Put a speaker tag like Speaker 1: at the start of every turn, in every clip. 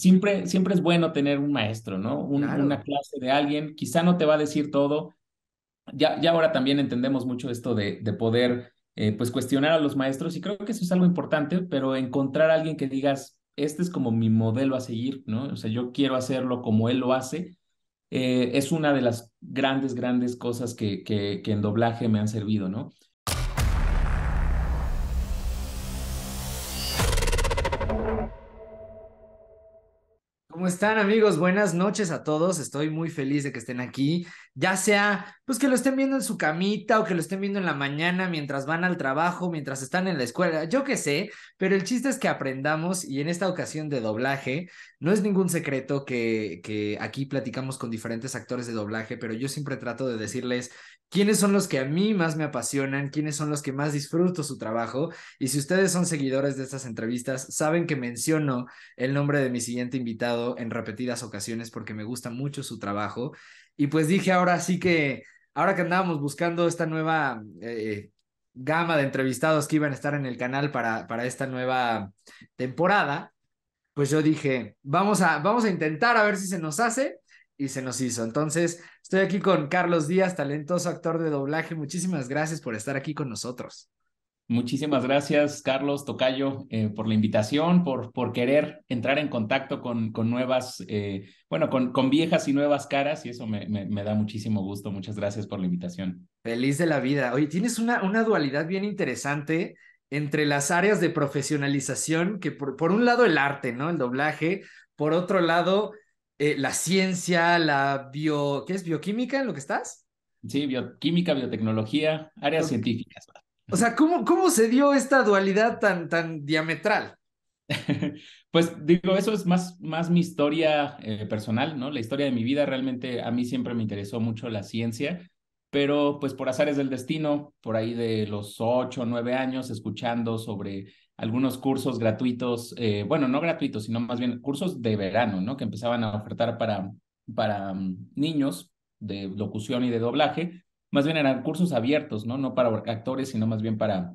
Speaker 1: siempre, es bueno tener un maestro, ¿no? Una clase de alguien, quizá no te va a decir todo. Ya, ahora también entendemos mucho esto de, de poder, eh, pues, cuestionar a los maestros y creo que eso es algo importante, pero encontrar a alguien que digas, este es como mi modelo a seguir, ¿no? O sea, yo quiero hacerlo como él lo hace. Eh, es una de las grandes, grandes cosas que, que en doblaje me han servido, ¿no?
Speaker 2: ¿Cómo están amigos? Buenas noches a todos. Estoy muy feliz de que estén aquí, ya sea pues que lo estén viendo en su camita o que lo estén viendo en la mañana mientras van al trabajo, mientras están en la escuela, yo qué sé, pero el chiste es que aprendamos y en esta ocasión de doblaje, no es ningún secreto que, que aquí platicamos con diferentes actores de doblaje, pero yo siempre trato de decirles quiénes son los que a mí más me apasionan, quiénes son los que más disfruto su trabajo. Y si ustedes son seguidores de estas entrevistas, saben que menciono el nombre de mi siguiente invitado en repetidas ocasiones porque me gusta mucho su trabajo. Y pues dije ahora sí que, ahora que andábamos buscando esta nueva eh, gama de entrevistados que iban a estar en el canal para, para esta nueva temporada, pues yo dije, vamos a, vamos a intentar a ver si se nos hace y se nos hizo. Entonces, estoy aquí con Carlos Díaz, talentoso actor de doblaje. Muchísimas gracias por estar aquí con nosotros.
Speaker 1: Muchísimas gracias, Carlos Tocayo, eh, por la invitación, por, por querer entrar en contacto con, con nuevas, eh, bueno, con, con viejas y nuevas caras, y eso me, da muchísimo gusto. Muchas gracias por la invitación. Feliz de la vida. Oye, tienes una, una dualidad bien interesante
Speaker 2: entre las áreas de profesionalización, que por, por un lado el arte, ¿no? El doblaje, por otro lado eh, la ciencia, la bio, ¿qué es bioquímica en lo que estás?
Speaker 1: Sí, bioquímica, biotecnología, áreas científicas. O sea,
Speaker 2: ¿cómo, ¿cómo se dio
Speaker 1: esta dualidad tan, tan diametral? pues digo, eso es más, más mi historia eh, personal, ¿no? La historia de mi vida, realmente a mí siempre me interesó mucho la ciencia, pero pues por azares del destino, por ahí de los ocho, nueve años, escuchando sobre algunos cursos gratuitos, eh, bueno, no gratuitos, sino más bien cursos de verano, ¿no? Que empezaban a ofertar para, para mm, niños de locución y de doblaje. Más bien eran cursos abiertos, ¿no? No para actores, sino más bien para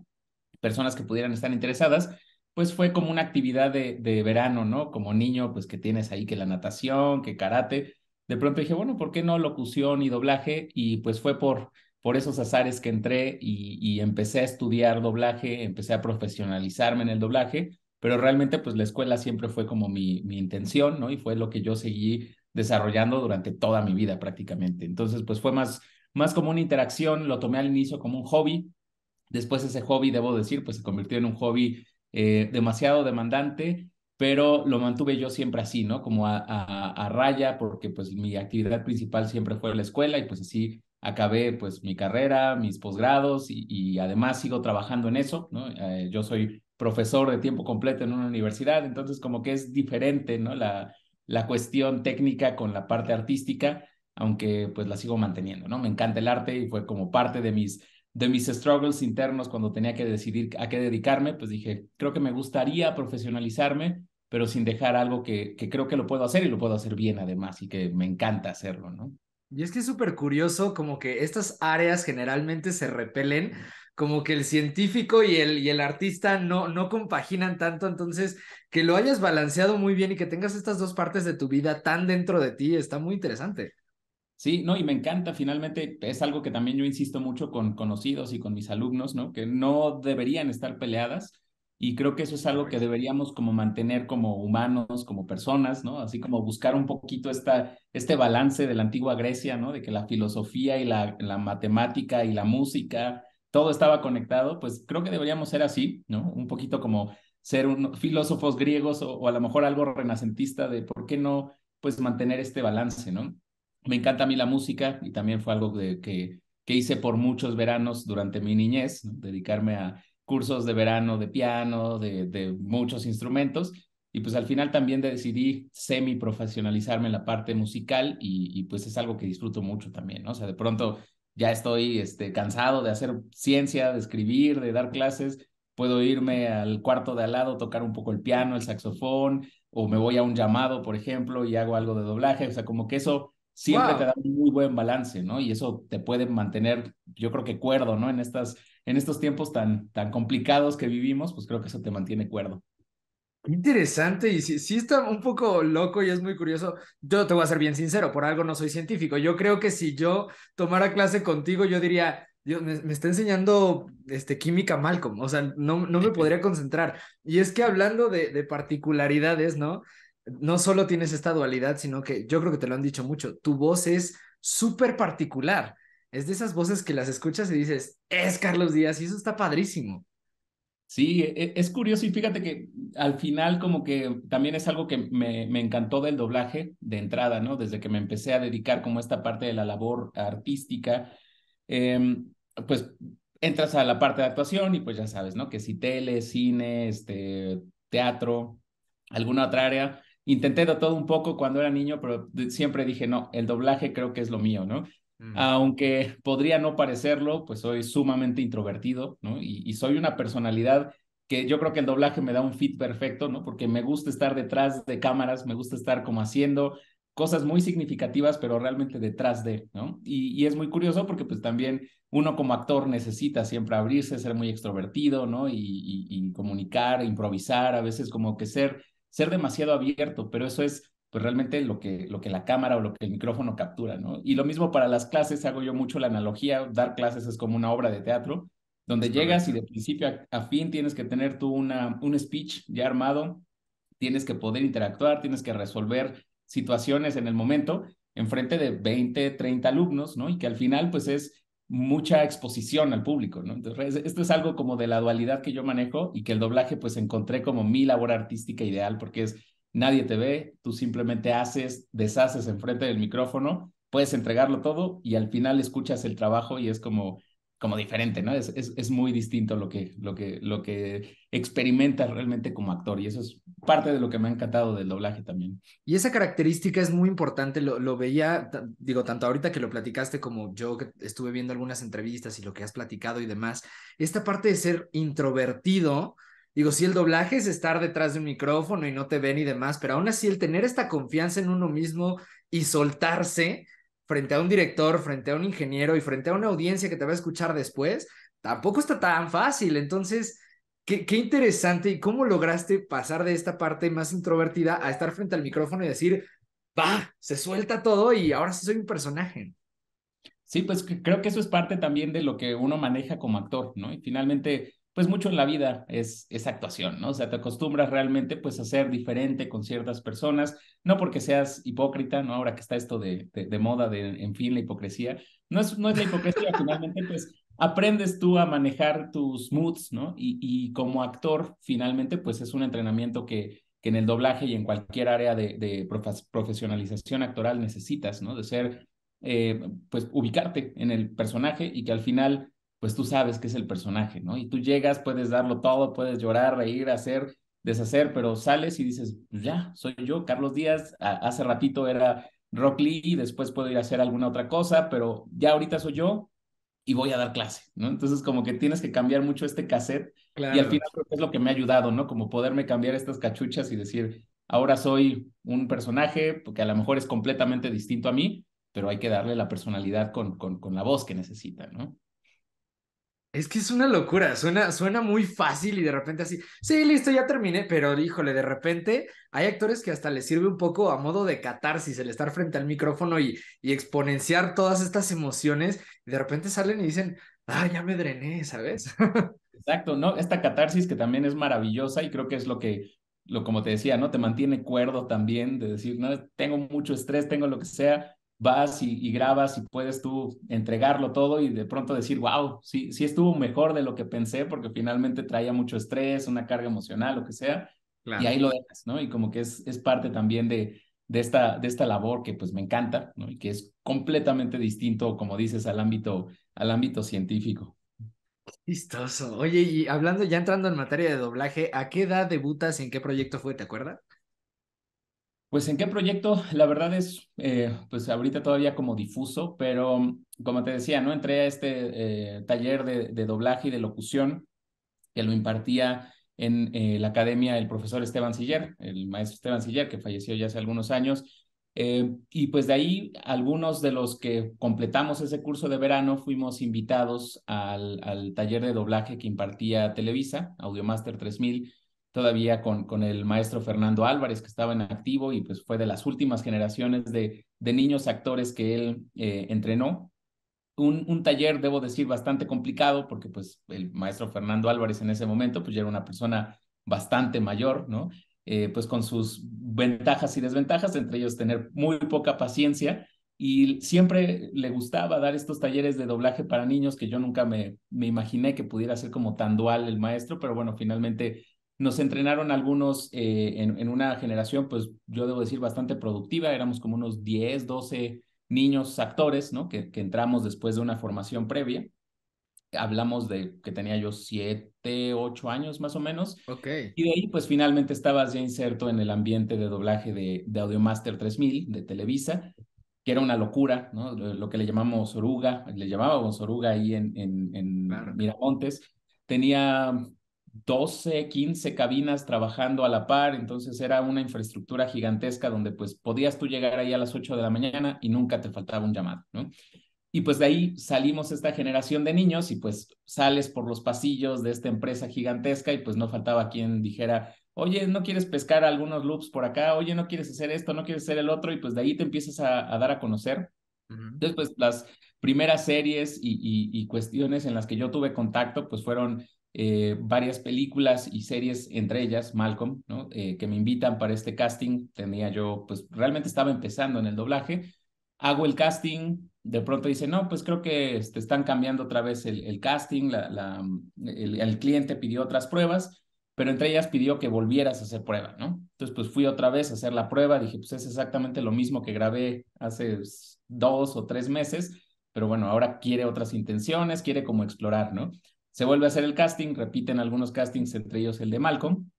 Speaker 1: personas que pudieran estar interesadas. Pues fue como una actividad de, de verano, ¿no? Como niño, pues que tienes ahí que la natación, que karate. De pronto dije, bueno, ¿por qué no locución y doblaje? Y pues fue por por esos azares que entré y, empecé a estudiar doblaje, empecé a profesionalizarme en el doblaje, pero realmente pues la escuela siempre fue como mi, mi intención, ¿no? Y fue lo que yo seguí desarrollando durante toda mi vida prácticamente. Entonces pues fue más, más como una interacción, lo tomé al inicio como un hobby, después ese hobby, debo decir, pues se convirtió en un hobby eh, demasiado demandante, pero lo mantuve yo siempre así, ¿no? Como a, a, a, raya, porque pues mi actividad principal siempre fue la escuela y pues así acabé pues mi carrera, mis posgrados y, y, además sigo trabajando en eso, ¿no? Eh, yo soy profesor de tiempo completo en una universidad, entonces como que es diferente, ¿no? La, la cuestión técnica con la parte artística, aunque pues la sigo manteniendo, ¿no? Me encanta el arte y fue como parte de mis, de mis struggles internos cuando tenía que decidir a qué dedicarme, pues dije, creo que me gustaría profesionalizarme, pero sin dejar algo que, que creo que lo puedo hacer y lo puedo hacer bien además y que me encanta hacerlo, ¿no?
Speaker 2: Y es que es súper curioso como que estas áreas generalmente se repelen, como que el científico y el, y el artista no, no compaginan tanto, entonces que lo hayas balanceado muy bien y que tengas estas
Speaker 1: dos partes de tu vida tan dentro de ti, está muy interesante. Sí, no, y me encanta, finalmente es algo que también yo insisto mucho con conocidos y con mis alumnos, ¿no? Que no deberían estar peleadas y creo que eso es algo que pues. deberíamos como mantener como humanos, como personas, ¿no? Así como buscar un poquito esta, este balance de la antigua Grecia, ¿no? De que la filosofía y la, la matemática y la música, todo estaba conectado, pues creo que deberíamos ser así, ¿no? Un poquito como ser filósofos griegos o, a lo mejor algo renacentista de por qué no, pues mantener este balance, ¿no? Me encanta a mí la música y también fue algo de, que, que hice por muchos veranos durante mi niñez, dedicarme a cursos de verano de piano, de, muchos instrumentos, y pues al final también decidí semi profesionalizarme en la parte musical y, pues es algo que disfruto mucho también, ¿no? O sea, de pronto ya estoy este, cansado de hacer ciencia, de escribir, de dar clases, puedo irme al cuarto de al lado, tocar un poco el piano, el saxofón, o me voy a un llamado, por ejemplo, y hago algo de doblaje, o sea, como que eso siempre te da un muy buen balance, ¿no? Y eso te puede mantener, yo creo que cuerdo, ¿no? En estas en estos tiempos tan, tan complicados que vivimos, pues creo que eso te mantiene cuerdo. Interesante y si está un poco
Speaker 2: loco y es muy curioso. Yo te voy a ser bien sincero, por algo no soy científico. Yo creo que si yo tomara clase contigo, yo diría, Dios, me, está enseñando este, química Malcolm, o sea, no, no me podría concentrar. Y es que hablando de, de particularidades, ¿no? No solo tienes esta dualidad, sino que yo creo que te lo han dicho mucho, tu voz es súper particular.
Speaker 1: Es de esas voces que las escuchas y dices, es Carlos Díaz, y eso está padrísimo. Sí, e, e, es curioso y fíjate que al final como que también es algo que me, encantó del doblaje de entrada, ¿no? Desde que me empecé a dedicar como esta parte de la labor artística, em, pues entras a la parte de actuación y pues ya sabes, ¿no? Que si tele, cine, este, teatro, alguna otra área. Intenté de todo un poco cuando era niño, pero siempre dije, no, el doblaje creo que es lo mío, ¿no? Aunque podría no parecerlo, pues soy sumamente introvertido, ¿no? Y, soy una personalidad que yo creo que el doblaje me da un fit perfecto, ¿no? Porque me gusta estar detrás de cámaras, me gusta estar como haciendo cosas muy significativas, pero realmente detrás de, ¿no? Y, es muy curioso porque pues también uno como actor necesita siempre abrirse, ser muy extrovertido, ¿no? Y, y comunicar, improvisar, a veces como que ser, ser demasiado abierto, pero eso es pues realmente lo que, lo que la cámara o lo que el micrófono captura, ¿no? Y lo mismo para las clases, hago yo mucho la analogía, dar clases es como una obra de teatro, donde llegas y de principio a, fin tienes que tener tú una, un speech ya armado, tienes que poder interactuar, tienes que resolver situaciones en el momento enfrente de 20, 30 alumnos, ¿no? Y que al final pues es mucha exposición al público, ¿no? Entonces, esto es algo como de la dualidad que yo manejo y que el doblaje pues encontré como mi labor artística ideal porque es nadie te ve, tú simplemente haces, deshaces enfrente del micrófono, puedes entregarlo todo y al final escuchas el trabajo y es como, como diferente, ¿no? Es, es, muy distinto lo que, lo, que, lo que experimentas realmente como actor y eso es parte de lo que me ha encantado del doblaje también.
Speaker 2: Y esa característica es muy importante, lo, lo veía, digo, tanto ahorita que lo platicaste como yo estuve viendo algunas entrevistas y lo que has platicado y demás, esta parte de ser introvertido, Digo, sí, el doblaje es estar detrás de un micrófono y no te ven y demás, pero aún así el tener esta confianza en uno mismo y soltarse frente a un director, frente a un ingeniero y frente a una audiencia que te va a escuchar después, tampoco está tan fácil. Entonces, qué, qué interesante y cómo lograste pasar de esta parte más introvertida a estar frente al micrófono
Speaker 1: y decir, va, se suelta todo y ahora sí soy un personaje. Sí, pues creo que eso es parte también de lo que uno maneja como actor, ¿no? Y finalmente pues mucho en la vida es, es actuación, ¿no? O sea, te acostumbras realmente pues a ser diferente con ciertas personas, no porque seas hipócrita, ¿no? Ahora que está esto de, de, moda, de, en fin, la hipocresía, no es, no es la hipocresía, finalmente pues aprendes tú a manejar tus moods, ¿no? Y, y como actor, finalmente pues es un entrenamiento que, que en el doblaje y en cualquier área de, profesionalización actoral necesitas, ¿no? De ser, eh, pues ubicarte en el personaje y que al final pues tú sabes que es el personaje, ¿no? Y tú llegas, puedes darlo todo, puedes llorar, reír, hacer, deshacer, pero sales y dices, pues, ya, soy yo, Carlos Díaz, hace ratito era Rock Lee, y después puedo ir a hacer alguna otra cosa, pero ya ahorita soy yo y voy a dar clase, ¿no? Entonces como que tienes que cambiar mucho este cassette y al final creo es lo que me ha ayudado, ¿no? Como poderme cambiar estas cachuchas y decir, ahora soy un personaje porque a lo mejor es completamente distinto a mí, pero hay que darle la personalidad con, con, con la voz que necesita, ¿no? Es que es una locura, suena, suena muy fácil
Speaker 2: y de repente así, sí, listo, ya terminé, pero híjole, de repente hay actores que hasta les sirve un poco a modo de catarsis el estar frente al micrófono y, y exponenciar todas estas emociones
Speaker 1: y de repente salen y dicen, ah, ya me drené, ¿sabes? Exacto, ¿no? Esta catarsis que también es maravillosa y creo que es lo que, lo, como te decía, ¿no? Te mantiene cuerdo también de decir, no, tengo mucho estrés, tengo lo que sea, vas y, grabas y puedes tú entregarlo todo y de pronto decir, wow, sí, sí estuvo mejor de lo que pensé porque finalmente traía mucho estrés, una carga emocional, lo que sea, y ahí lo dejas, ¿no? Y como que es, es parte también de, de, esta, de esta labor que pues me encanta, ¿no? Y que es completamente distinto, como dices, al ámbito, al ámbito científico.
Speaker 2: Listoso. Oye, y hablando, ya entrando en
Speaker 1: materia de doblaje, ¿a qué edad debutas y en qué proyecto fue, te acuerdas? Pues en qué proyecto, la verdad es, eh, pues ahorita todavía como difuso, pero mm, como te decía, ¿no? Entré a este eh, taller de, doblaje y de locución que lo impartía en eh, la academia el profesor Esteban Siller, el maestro Esteban Siller, que falleció ya hace algunos años. y pues de ahí, algunos de los que completamos ese curso de verano fuimos invitados al, taller de doblaje que impartía Televisa, Audiomaster 3000 todavía con, con el maestro Fernando Álvarez, que estaba en activo y pues fue de las últimas generaciones de, de niños actores que él eh, entrenó. Un, un, taller, debo decir, bastante complicado, porque pues el maestro Fernando Álvarez en ese momento pues ya era una persona bastante mayor, ¿no? Eh, pues con sus ventajas y desventajas, entre ellos tener muy poca paciencia, y siempre le gustaba dar estos talleres de doblaje para niños que yo nunca me, me imaginé que pudiera ser como tan dual el maestro, pero bueno, finalmente nos entrenaron algunos eh, en, una generación, pues yo debo decir, bastante productiva. Éramos como unos 10, 12 niños actores, ¿no? Que, que entramos después de una formación previa. Hablamos de que tenía yo 7, 8 años más o menos. Ok. Y de ahí, pues finalmente estabas ya inserto en el ambiente de doblaje de, de Audiomaster 3000 de Televisa que era una locura, ¿no? Lo que le llamamos oruga, le llamábamos oruga ahí en, en, en Miramontes, tenía 12, 15 cabinas trabajando a la par, entonces era una infraestructura gigantesca donde pues podías tú llegar ahí a las 8 de la mañana y nunca te faltaba un llamado, ¿no? Y pues de ahí salimos esta generación de niños y pues sales por los pasillos de esta empresa gigantesca y pues no faltaba quien dijera, oye, ¿no quieres pescar algunos loops por acá? Oye, ¿no quieres hacer esto? ¿No quieres hacer el otro? Y pues de ahí te empiezas a, dar a conocer. después Entonces, pues las primeras series y, cuestiones en las que yo tuve contacto, pues fueron eh, varias películas y series, entre ellas Malcolm, eh, que me invitan para este casting. Tenía yo, pues realmente estaba empezando en el doblaje. Hago el casting, de pronto dice, no, pues creo que te este, están cambiando otra vez el, casting, la, el, el, cliente pidió otras pruebas, pero entre ellas pidió que volvieras a hacer prueba, ¿no? Entonces, pues fui otra vez a hacer la prueba, dije, pues es exactamente lo mismo que grabé hace dos o tres meses, pero bueno, ahora quiere otras intenciones, quiere como explorar, ¿no? se vuelve a hacer el casting, repiten algunos castings, entre ellos el de Malcolm,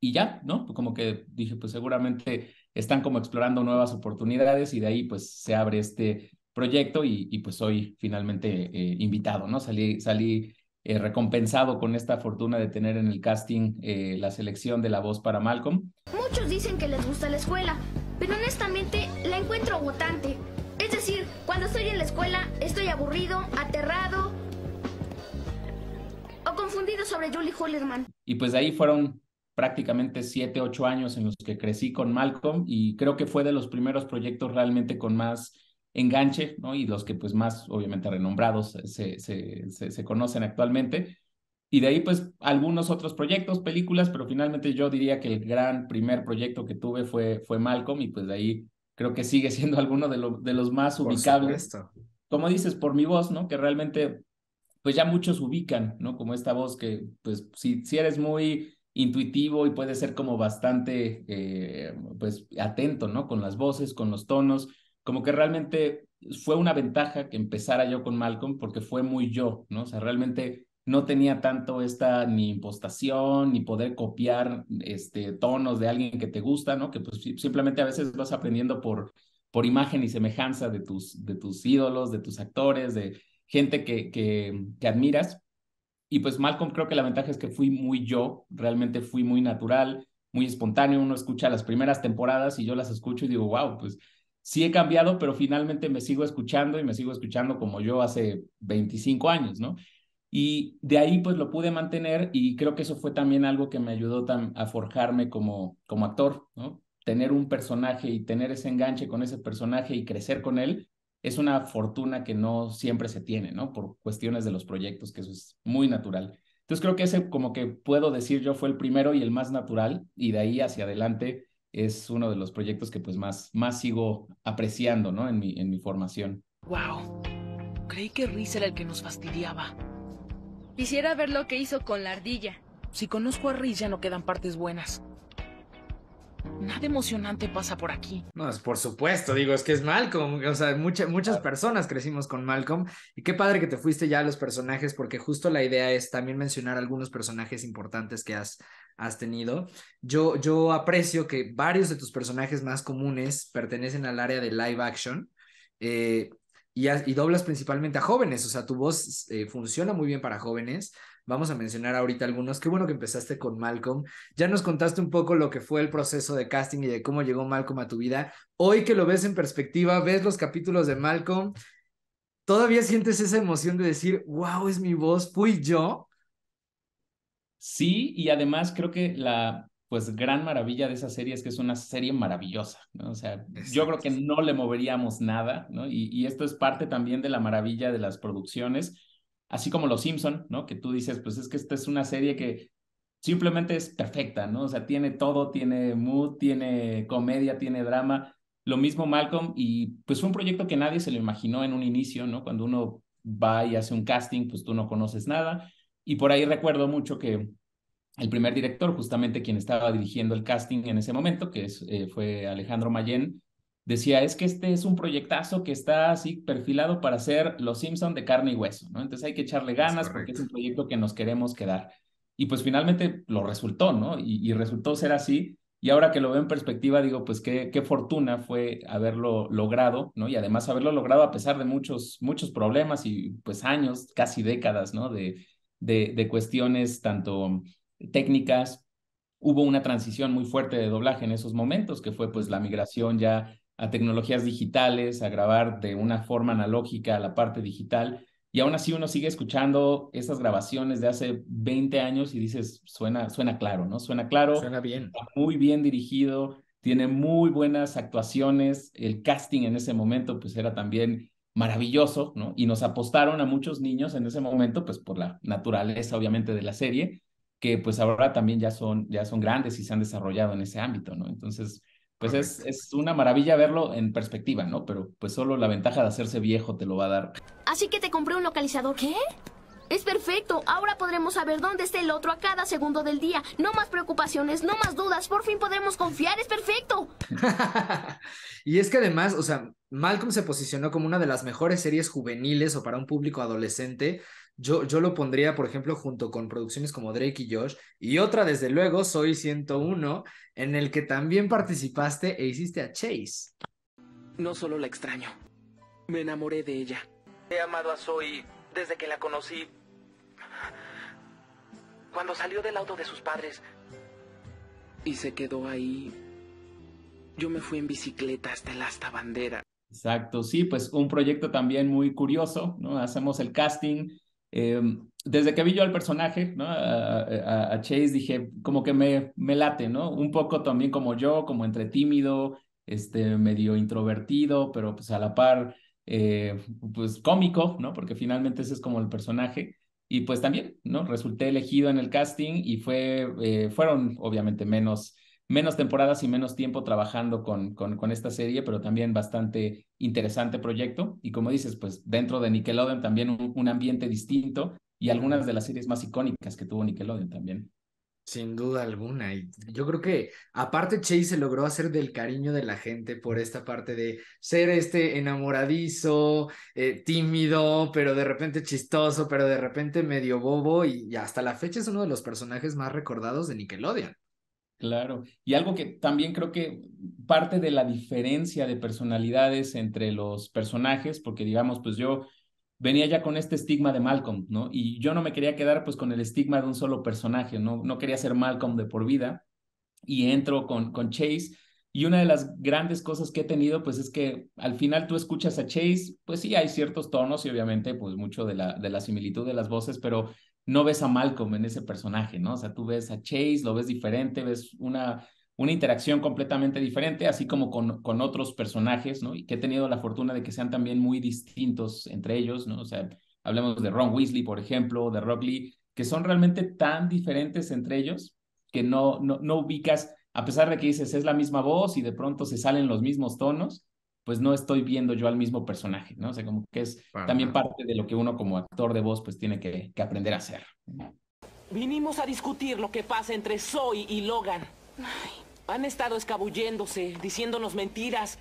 Speaker 1: y ya, ¿no? Pues como que dije, pues seguramente están como explorando nuevas oportunidades y de ahí pues se abre este proyecto y, pues soy finalmente eh, invitado, ¿no? Salí, salí eh, recompensado con esta fortuna de tener en el casting eh, la selección de la voz para Malcolm.
Speaker 2: Muchos dicen que les gusta la escuela, pero honestamente la encuentro agotante. Es decir, cuando estoy en la escuela estoy aburrido, aterrado, sobre Julie
Speaker 1: Y pues de ahí fueron prácticamente siete, ocho años en los que crecí con Malcolm y creo que fue de los primeros proyectos realmente con más enganche, ¿no? Y los que pues más obviamente renombrados se, se, conocen actualmente. Y de ahí pues algunos otros proyectos, películas, pero finalmente yo diría que el gran primer proyecto que tuve fue, fue Malcolm y pues de ahí creo que sigue siendo alguno de, los de los más ubicables. Como dices, por mi voz, ¿no? Que realmente pues ya muchos ubican, ¿no? Como esta voz que, pues, si, si eres muy intuitivo y puedes ser como bastante, eh, pues, atento, ¿no? Con las voces, con los tonos, como que realmente fue una ventaja que empezara yo con Malcolm porque fue muy yo, ¿no? O sea, realmente no tenía tanto esta ni impostación, ni poder copiar este, tonos de alguien que te gusta, ¿no? Que pues simplemente a veces vas aprendiendo por, por imagen y semejanza de tus, de tus ídolos, de tus actores, de, gente que, que, admiras. Y pues Malcolm creo que la ventaja es que fui muy yo, realmente fui muy natural, muy espontáneo. Uno escucha las primeras temporadas y yo las escucho y digo, wow, pues sí he cambiado, pero finalmente me sigo escuchando y me sigo escuchando como yo hace 25 años, ¿no? Y de ahí pues lo pude mantener y creo que eso fue también algo que me ayudó a forjarme como, como actor, ¿no? Tener un personaje y tener ese enganche con ese personaje y crecer con él, es una fortuna que no siempre se tiene, ¿no? Por cuestiones de los proyectos, que eso es muy natural. Entonces creo que ese, como que puedo decir yo, fue el primero y el más natural, y de ahí hacia adelante es uno de los proyectos que pues más, más sigo apreciando, ¿no? En mi, en mi formación. ¡Wow! Creí que Riz era el que nos fastidiaba. Quisiera ver lo que hizo con la ardilla. Si conozco a Riz ya no quedan partes buenas nada emocionante pasa por aquí.
Speaker 2: No, es por supuesto, digo, es que es Malcolm, o sea, muchas personas crecimos con Malcolm y qué padre que te fuiste ya a los personajes porque justo la idea es también mencionar algunos personajes importantes que has, has tenido. Yo, yo aprecio que varios de tus personajes más comunes pertenecen al área de live action. Eh, y, doblas principalmente a jóvenes, o sea, tu voz eh, funciona muy bien para jóvenes, Vamos a mencionar ahorita algunos. Qué bueno que empezaste con Malcolm. Ya nos contaste un poco lo que fue el proceso de casting y de cómo llegó Malcolm a tu vida. Hoy que lo ves en perspectiva, ves los capítulos de Malcolm, ¿todavía sientes
Speaker 1: esa emoción de decir, wow, es mi voz, fui yo? Sí, y además creo que la, pues gran maravilla de esa serie es que es una serie maravillosa, O sea, yo creo que no le moveríamos nada, ¿no? y, esto es parte también de la maravilla de las producciones así como Los Simpson, ¿no? Que tú dices, pues es que esta es una serie que simplemente es perfecta, ¿no? O sea, tiene todo, tiene mood, tiene comedia, tiene drama. Lo mismo Malcolm y pues fue un proyecto que nadie se lo imaginó en un inicio, ¿no? Cuando uno va y hace un casting, pues tú no conoces nada. Y por ahí recuerdo mucho que el primer director, justamente quien estaba dirigiendo el casting en ese momento, que es, eh, fue Alejandro Mayen, decía, es que este es un proyectazo que está así perfilado para ser Los Simpson de carne y hueso, ¿no? Entonces hay que echarle ganas porque es un proyecto que nos queremos quedar. Y pues finalmente lo resultó, ¿no? Y, y, resultó ser así. Y ahora que lo veo en perspectiva, digo, pues qué, qué fortuna fue haberlo logrado, ¿no? Y además haberlo logrado a pesar de muchos, muchos problemas y pues años, casi décadas, ¿no? De, de, de cuestiones tanto técnicas. Hubo una transición muy fuerte de doblaje en esos momentos, que fue pues la migración ya a tecnologías digitales, a grabar de una forma analógica a la parte digital, y aún así uno sigue escuchando esas grabaciones de hace 20 años y dices, suena, suena claro, ¿no? Suena claro. Suena bien. muy bien dirigido, tiene muy buenas actuaciones, el casting en ese momento pues era también maravilloso, ¿no? Y nos apostaron a muchos niños en ese momento, pues por la naturaleza obviamente de la serie, que pues ahora también ya son, ya son grandes y se han desarrollado en ese ámbito, ¿no? Entonces, pues es, una maravilla verlo en perspectiva, ¿no? Pero pues solo la ventaja de hacerse viejo te lo va a dar.
Speaker 2: Así que te compré un localizador. ¿Qué? Es perfecto. Ahora podremos saber dónde está el otro a cada segundo del día. No más preocupaciones, no más dudas. Por fin podremos confiar. Es perfecto. y es que además, o sea, Malcolm se posicionó como una de las mejores series juveniles o para un público adolescente yo, lo pondría, por ejemplo, junto con producciones como Drake y Josh. Y otra, desde luego, Soy 101, en el que también participaste e hiciste a
Speaker 1: Chase. No solo la extraño, me enamoré de ella. He amado a Soy desde que la conocí. Cuando salió del auto de sus padres y se quedó ahí, yo me fui en bicicleta hasta el hasta bandera. Exacto, sí, pues un proyecto también muy curioso, ¿no? Hacemos el casting, Em, desde que vi yo al personaje, ¿no? A, Chase dije, como que me, me late, ¿no? Un poco también como yo, como entre tímido, este, medio introvertido, pero pues a la par, eh, pues cómico, ¿no? Porque finalmente ese es como el personaje. Y pues también, ¿no? Resulté elegido en el casting y fue, eh, fueron obviamente menos menos temporadas y menos tiempo trabajando con, con, esta serie, pero también bastante interesante proyecto. Y como dices, pues dentro de Nickelodeon también un, ambiente distinto y algunas de las series más icónicas que tuvo Nickelodeon también.
Speaker 2: Sin duda alguna. Y yo creo que aparte Chase se logró hacer del cariño de la gente por esta parte de ser este enamoradizo, eh, tímido, pero de repente chistoso, pero de repente medio bobo y hasta la fecha es uno de los personajes más
Speaker 1: recordados de Nickelodeon. Claro, y algo que también creo que parte de la diferencia de personalidades entre los personajes, porque digamos, pues yo venía ya con este estigma de Malcolm, ¿no? Y yo no me quería quedar pues con el estigma de un solo personaje, no, no quería ser Malcolm de por vida, y entro con, con Chase, y una de las grandes cosas que he tenido, pues es que al final tú escuchas a Chase, pues sí, hay ciertos tonos y obviamente pues mucho de la, de la similitud de las voces, pero no ves a Malcolm en ese personaje, ¿no? O sea, tú ves a Chase, lo ves diferente, ves una, una interacción completamente diferente, así como con, con otros personajes, ¿no? Y que he tenido la fortuna de que sean también muy distintos entre ellos, ¿no? O sea, hablemos de Ron Weasley, por ejemplo, de Rock que son realmente tan diferentes entre ellos que no, no, no ubicas, a pesar de que dices es la misma voz y de pronto se salen los mismos tonos, pues no estoy viendo yo al mismo personaje, ¿no? O sea, como que es también parte de lo que uno como actor de voz pues tiene que, aprender a hacer. Vinimos a discutir lo que pasa entre Zoe y Logan. han estado escabulléndose, diciéndonos mentiras.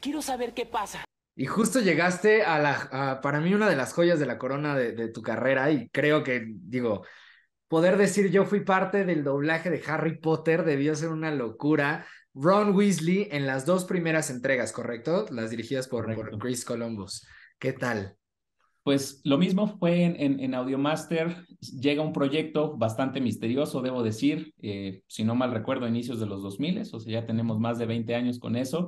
Speaker 1: Quiero saber qué pasa.
Speaker 2: Y justo llegaste a la, para mí, una de las joyas de la corona de, de tu carrera y creo que, digo, poder decir yo fui parte del doblaje de Harry Potter debió ser una locura Ron Weasley en las dos primeras
Speaker 1: entregas, ¿correcto? Las dirigidas por, Chris Columbus. ¿Qué tal? Pues lo mismo fue en, en, Audiomaster. Llega un proyecto bastante misterioso, debo decir, eh, si no mal recuerdo, inicios de los 2000, o sea, ya tenemos más de 20 años con eso.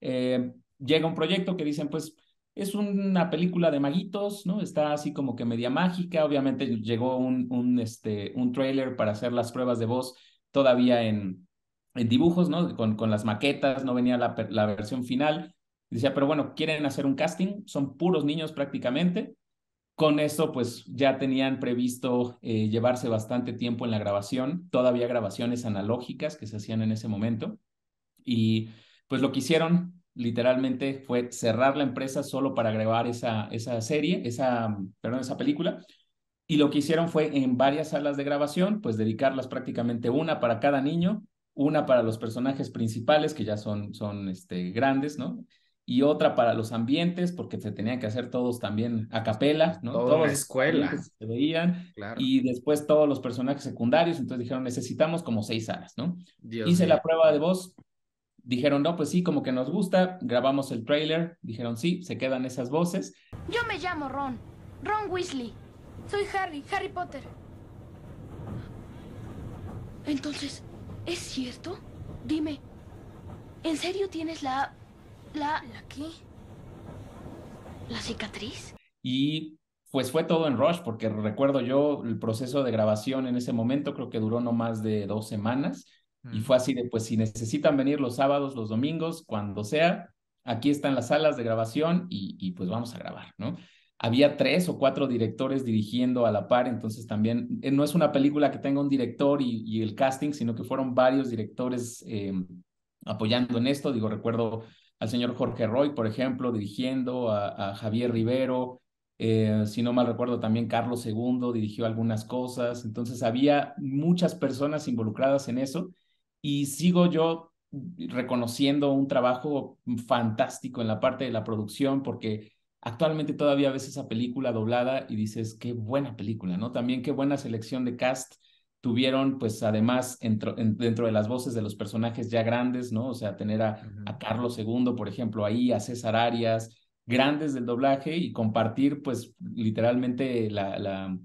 Speaker 1: Eh, llega un proyecto que dicen, pues es una película de maguitos, ¿no? Está así como que media mágica. Obviamente llegó un, un, este, un trailer para hacer las pruebas de voz todavía en, en dibujos, ¿no? Con, con las maquetas, no venía la, versión final. decía, pero bueno, quieren hacer un casting, son puros niños prácticamente. Con eso pues ya tenían previsto eh, llevarse bastante tiempo en la grabación, todavía grabaciones analógicas que se hacían en ese momento. Y pues lo que hicieron literalmente fue cerrar la empresa solo para grabar esa, esa serie, esa, mm, perdón, esa película. Y lo que hicieron fue en varias salas de grabación, pues dedicarlas prácticamente una para cada niño una para los personajes principales, que ya son, son este, grandes, ¿no? Y otra para los ambientes, porque se tenían que hacer todos también a capela, ¿no? Todas todos Se veían. Y después todos los personajes secundarios, entonces dijeron, necesitamos como seis horas ¿no? Hice la prueba de voz, dijeron, no, pues sí, como que nos gusta, grabamos el trailer, dijeron, sí, se quedan esas voces.
Speaker 2: Yo me llamo Ron, Ron Weasley, soy Harry, Harry Potter. Entonces, ¿Es cierto? Dime, ¿en serio tienes la... la... ¿La qué? ¿La cicatriz?
Speaker 1: Y pues fue todo en rush, porque recuerdo yo el proceso de grabación en ese momento, creo que duró no más de dos semanas, y mm. fue así de, pues si necesitan venir los sábados, los domingos, cuando sea, aquí están las salas de grabación y pues vamos a grabar, ¿no? había tres o cuatro directores dirigiendo a la par, entonces también eh, no es una película que tenga un director y, el casting, sino que fueron varios directores eh, apoyando en esto. Digo, recuerdo al señor Jorge Roy, por ejemplo, dirigiendo, a, Javier Rivero, eh, si no mal recuerdo también Carlos II dirigió algunas cosas, entonces había muchas personas involucradas en eso y sigo yo reconociendo un trabajo fantástico en la parte de la producción porque Actualmente todavía ves esa película doblada y dices, qué buena película, ¿no? También qué buena selección de cast tuvieron, pues además, dentro de las voces de los personajes ya grandes, ¿no? O sea, tener a, a Carlos II, por ejemplo, ahí, a César Arias, grandes del doblaje y compartir, pues, literalmente la, la,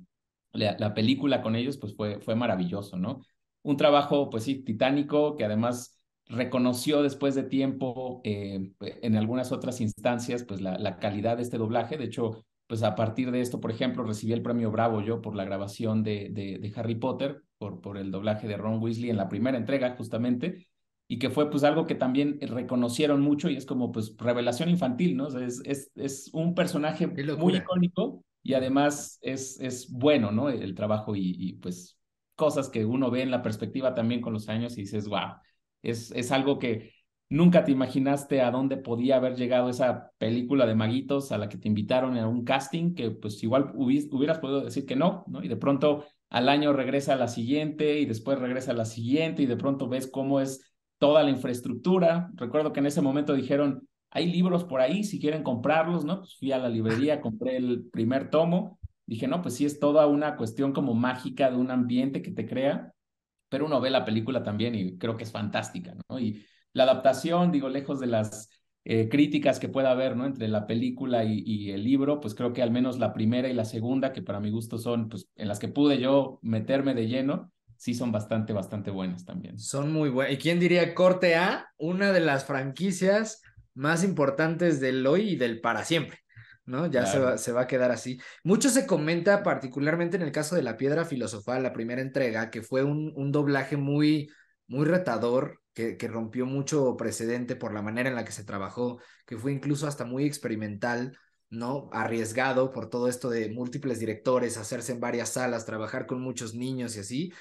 Speaker 1: la, la película con ellos, pues fue, fue maravilloso, ¿no? Un trabajo, pues sí, titánico, que además reconoció después de tiempo eh, en algunas otras instancias pues la, la, calidad de este doblaje. De hecho, pues a partir de esto, por ejemplo, recibí el premio Bravo yo por la grabación de, de, Harry Potter, por, por el doblaje de Ron Weasley en la primera entrega justamente, y que fue pues algo que también reconocieron mucho y es como pues revelación infantil, ¿no? es, es, es, un personaje muy icónico y además es, es bueno, ¿no? El, trabajo y, y, pues cosas que uno ve en la perspectiva también con los años y dices, wow es, algo que nunca te imaginaste a dónde podía haber llegado esa película de maguitos a la que te invitaron a un casting, que pues igual hubieras podido decir que no, ¿no? Y de pronto al año regresa a la siguiente y después regresa a la siguiente y de pronto ves cómo es toda la infraestructura. Recuerdo que en ese momento dijeron, hay libros por ahí, si quieren comprarlos, ¿no? Pues fui a la librería, compré el primer tomo, dije, no, pues sí es toda una cuestión como mágica de un ambiente que te crea pero uno ve la película también y creo que es fantástica, ¿no? Y la adaptación, digo, lejos de las eh, críticas que pueda haber, ¿no? Entre la película y, y, el libro, pues creo que al menos la primera y la segunda, que para mi gusto son, pues, en las que pude yo meterme de lleno, sí son bastante, bastante buenas también.
Speaker 2: Son muy buenas. ¿Y quién diría corte A? Una de las franquicias más importantes del hoy y del para siempre. ¿no? Ya se, va, se, va, a quedar así. Mucho se comenta, particularmente en el caso de La Piedra Filosofal, la primera entrega, que fue un, doblaje muy, muy retador, que, que, rompió mucho precedente por la manera en la que se trabajó, que fue incluso hasta muy experimental, ¿no? Arriesgado por todo esto de múltiples directores, hacerse en varias salas, trabajar con muchos niños y así.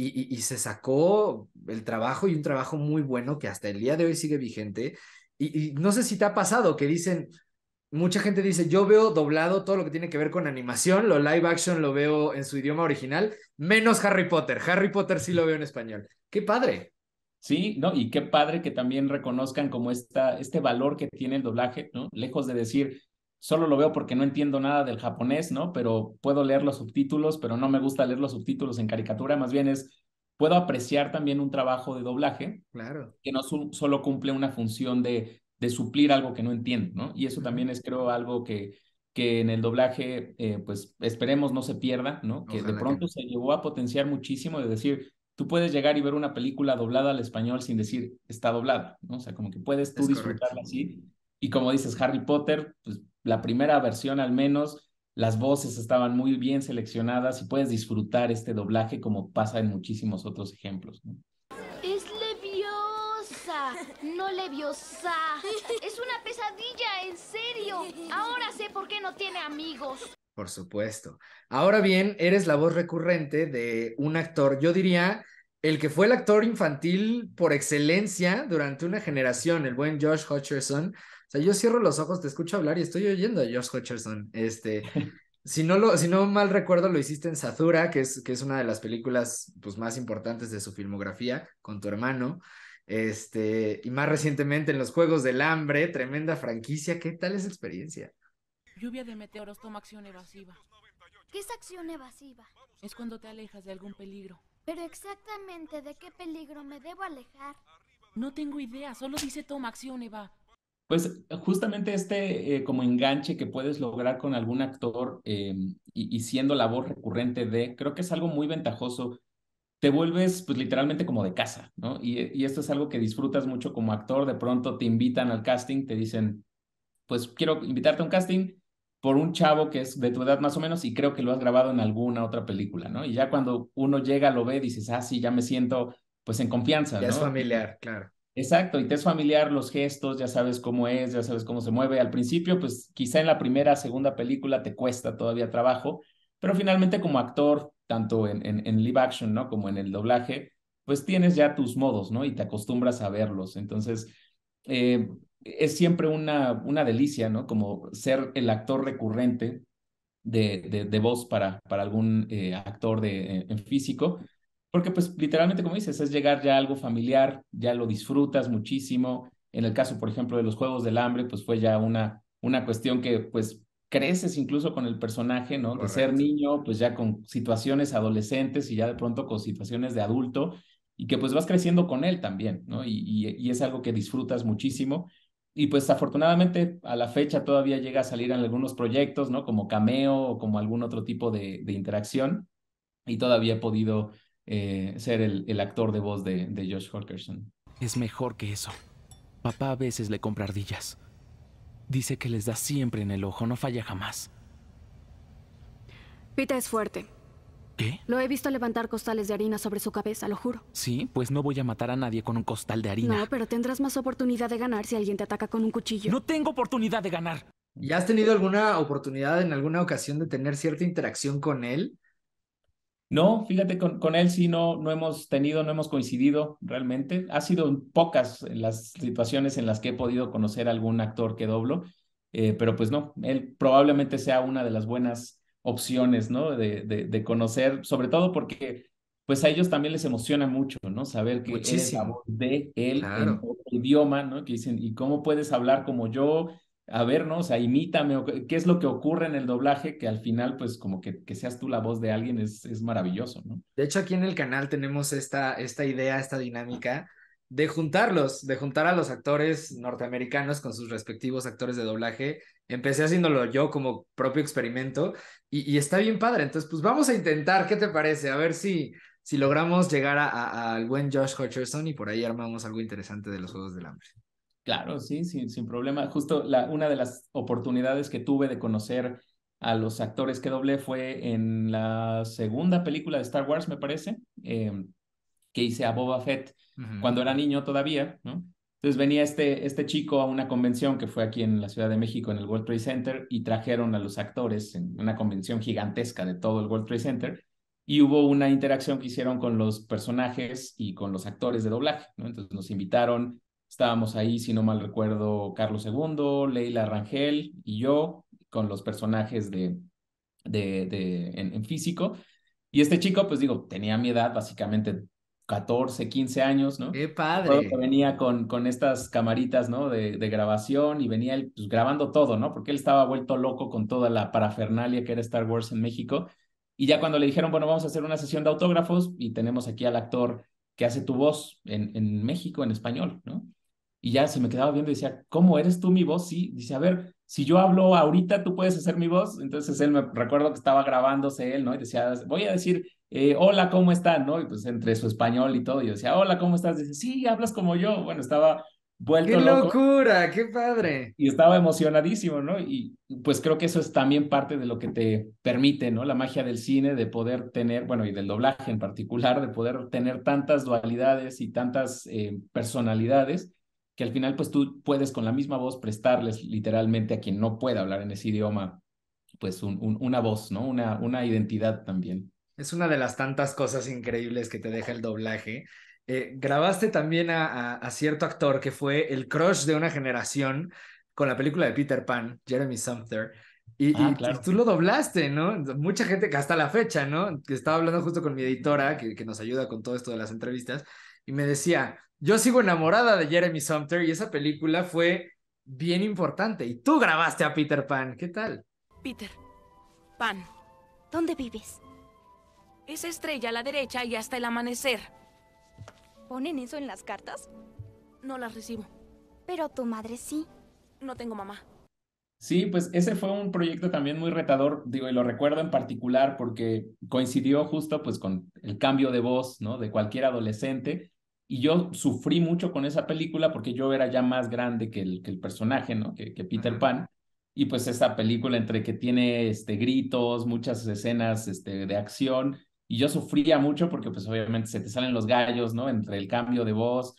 Speaker 2: Y, y, se sacó el trabajo y un trabajo muy bueno que hasta el día de hoy sigue vigente. Y, y no sé si te ha pasado que dicen, mucha gente dice, yo veo doblado todo lo que tiene que ver con animación, lo live action lo veo en su idioma original, menos Harry Potter. Harry Potter sí lo veo en
Speaker 1: español. Qué padre. Sí, no, y qué padre que también reconozcan como esta, este valor que tiene el doblaje, ¿no? Lejos de decir, solo lo veo porque no entiendo nada del japonés, ¿no? Pero puedo leer los subtítulos, pero no me gusta leer los subtítulos en caricatura, más bien es, puedo apreciar también un trabajo de doblaje, claro. que no solo cumple una función de de suplir algo que no entiendo, ¿no? Y eso también es, creo, algo que, que en el doblaje, eh, pues esperemos no se pierda, ¿no? Que de pronto se llevó a potenciar muchísimo de decir, tú puedes llegar y ver una película doblada al español sin decir, está doblada, ¿no? O sea, como que puedes tú disfrutarla así. Y como dices, Harry Potter, pues la primera versión al menos, las voces estaban muy bien seleccionadas y puedes disfrutar este doblaje como pasa en muchísimos otros ejemplos. ¿no?
Speaker 2: No le sa. Es una pesadilla, en serio. Ahora sé por qué no tiene amigos. Por supuesto. Ahora bien, eres la voz recurrente de un actor, yo diría, el que fue el actor infantil por excelencia durante una generación, el buen Josh Hutcherson. O sea, yo cierro los ojos, te escucho hablar y estoy oyendo a Josh Hutcherson. Este, si no, mal recuerdo, lo hiciste en Sazura, que es, que es una de las películas pues, más importantes de su filmografía, con tu hermano. Este, y más recientemente en los Juegos del Hambre, tremenda franquicia. ¿Qué tal es experiencia?
Speaker 1: Lluvia de meteoros toma acción evasiva. ¿Qué es acción evasiva? Es cuando te alejas de algún peligro. Pero exactamente de qué peligro me debo alejar. No tengo idea, solo dice toma acción, Eva. Pues justamente este eh, como enganche que puedes lograr con algún actor em, y, y, siendo la voz recurrente de, creo que es algo muy ventajoso te vuelves pues literalmente como de casa, ¿no? Y, esto es algo que disfrutas mucho como actor, de pronto te invitan al casting, te dicen, pues quiero invitarte a un casting por un chavo que es de tu edad más o menos y creo que lo has grabado en alguna otra película, ¿no? Y ya cuando uno llega, lo ve, dices, ah, sí, ya me siento pues en confianza. Ya es familiar, claro. Exacto, y te es familiar los gestos, ya sabes cómo es, ya sabes cómo se mueve. Al principio, pues quizá en la primera, segunda película te cuesta todavía trabajo, pero finalmente como actor tanto en, en, live action, ¿no? Como en el doblaje, pues tienes ya tus modos, ¿no? Y te acostumbras a verlos. Entonces, eh, es siempre una, una delicia, ¿no? Como ser el actor recurrente de, de, voz para, para algún eh, actor de, eh, en físico, porque pues literalmente, como dices, es llegar ya a algo familiar, ya lo disfrutas muchísimo. En el caso, por ejemplo, de los Juegos del Hambre, pues fue ya una, una cuestión que pues creces incluso con el personaje, ¿no? De ser niño, pues ya con situaciones adolescentes y ya de pronto con situaciones de adulto y que pues vas creciendo con él también, ¿no? Y, es algo que disfrutas muchísimo. Y pues afortunadamente a la fecha todavía llega a salir en algunos proyectos, ¿no? Como cameo o como algún otro tipo de, interacción. Y todavía he podido eh, ser el, actor de voz de, de Josh Holkerson. Es mejor que eso. Papá a veces le compra ardillas. Dice que les da siempre en el ojo, no falla jamás. Pita es fuerte. ¿Qué? Lo he visto levantar costales de harina sobre su cabeza, lo juro. Sí, pues no voy a matar a nadie con un costal de harina. No, pero tendrás más oportunidad de ganar si alguien te ataca con un cuchillo. No tengo oportunidad de ganar.
Speaker 2: ¿Ya has tenido alguna oportunidad en alguna ocasión de tener
Speaker 1: cierta interacción con él? No, fíjate, con, él sí no, no hemos tenido, no hemos coincidido realmente. Ha sido pocas las situaciones en las que he podido conocer algún actor que doblo, eh, pero pues no, él probablemente sea una de las buenas opciones, ¿no? De, de, conocer, sobre todo porque pues a ellos también les emociona mucho, ¿no? Saber que es de él idioma, ¿no? Que dicen, ¿y cómo puedes hablar como yo? a ver, ¿no? o sea, imítame, qué es lo que ocurre en el doblaje, que al final, pues como que, seas tú la voz de alguien es, maravilloso, ¿no? De hecho, aquí en el canal tenemos esta,
Speaker 2: esta idea, esta dinámica de juntarlos, de juntar a los actores norteamericanos con sus respectivos actores de doblaje. Empecé haciéndolo yo como propio experimento y, está bien padre. Entonces, pues vamos a intentar, ¿qué te parece? A ver si, si logramos llegar al
Speaker 1: a, buen Josh Hutcherson y por ahí armamos algo interesante de los Juegos del Hambre. Claro, pues sí, sin sin problema. Justo una de las oportunidades que tuve de conocer a los actores que doblé fue en la segunda película de Star Wars, me parece, em, que hice a Boba Fett cuando era niño todavía, Entonces venía este, este chico a una convención que fue aquí en la Ciudad de México, en el World Trade Center, y trajeron a los actores en una convención gigantesca de todo el World Trade Center, y hubo una interacción que hicieron con los personajes y con los actores de doblaje, Entonces nos invitaron Estábamos ahí, si no mal recuerdo, Carlos II, Leila Rangel y yo, con los personajes de, de, de en, físico. Y este chico, pues digo, tenía mi edad, básicamente 14, 15 años, ¿no? ¡Qué padre! venía con, con estas camaritas, ¿no? De, de grabación y venía él, pues, grabando todo, ¿no? Porque él estaba vuelto loco con toda la parafernalia que era Star Wars en México. Y ya cuando le dijeron, bueno, vamos a hacer una sesión de autógrafos y tenemos aquí al actor que hace tu voz en, en México, en español, ¿no? y ya se me quedaba viendo y decía, ¿cómo eres tú mi voz? Sí, dice, a ver, si yo hablo ahorita, tú puedes hacer mi voz. Entonces él me recuerdo que estaba grabándose él, ¿no? Y decía, voy a decir, eh, hola, ¿cómo están? ¿No? Y pues entre su español y todo, yo decía, hola, ¿cómo estás? Dice, sí, hablas como yo. Bueno, estaba vuelto ¡Qué
Speaker 2: locura!
Speaker 1: ¡Qué padre! Y estaba emocionadísimo, ¿no? Y pues creo que eso es también parte de lo que te permite, ¿no? La magia del cine, de poder tener, bueno, y del doblaje en particular, de poder tener tantas dualidades y tantas eh, personalidades que al final pues tú puedes con la misma voz prestarles literalmente a quien no pueda hablar en ese idioma pues una voz, ¿no? Una, una identidad también.
Speaker 2: Es una de las tantas cosas increíbles que te deja el doblaje. Eh, grabaste también a, cierto actor que fue el crush de una generación con la película de Peter Pan, Jeremy Sumter. Y, ah, tú lo doblaste, ¿no? Mucha gente que hasta la fecha, ¿no? Que estaba hablando justo con mi editora, que, que nos ayuda con todo esto de las entrevistas, y me decía, yo sigo enamorada de Jeremy Sumter y esa película fue bien importante. Y tú grabaste a Peter Pan, ¿qué tal?
Speaker 1: Peter, Pan, ¿dónde vives? Esa estrella a la derecha y hasta el amanecer. ¿Ponen eso en las cartas? No las recibo. Pero tu madre sí. No tengo mamá. Sí, pues ese fue un proyecto también muy retador, digo, y lo recuerdo en particular porque coincidió justo pues con el cambio de voz, ¿no? De cualquier adolescente y yo sufrí mucho con esa película porque yo era ya más grande que el, que el personaje, ¿no? Que, Peter Pan. Y pues esa película entre que tiene este, gritos, muchas escenas este, de acción. Y yo sufría mucho porque pues obviamente se te salen los gallos, ¿no? Entre el cambio de voz,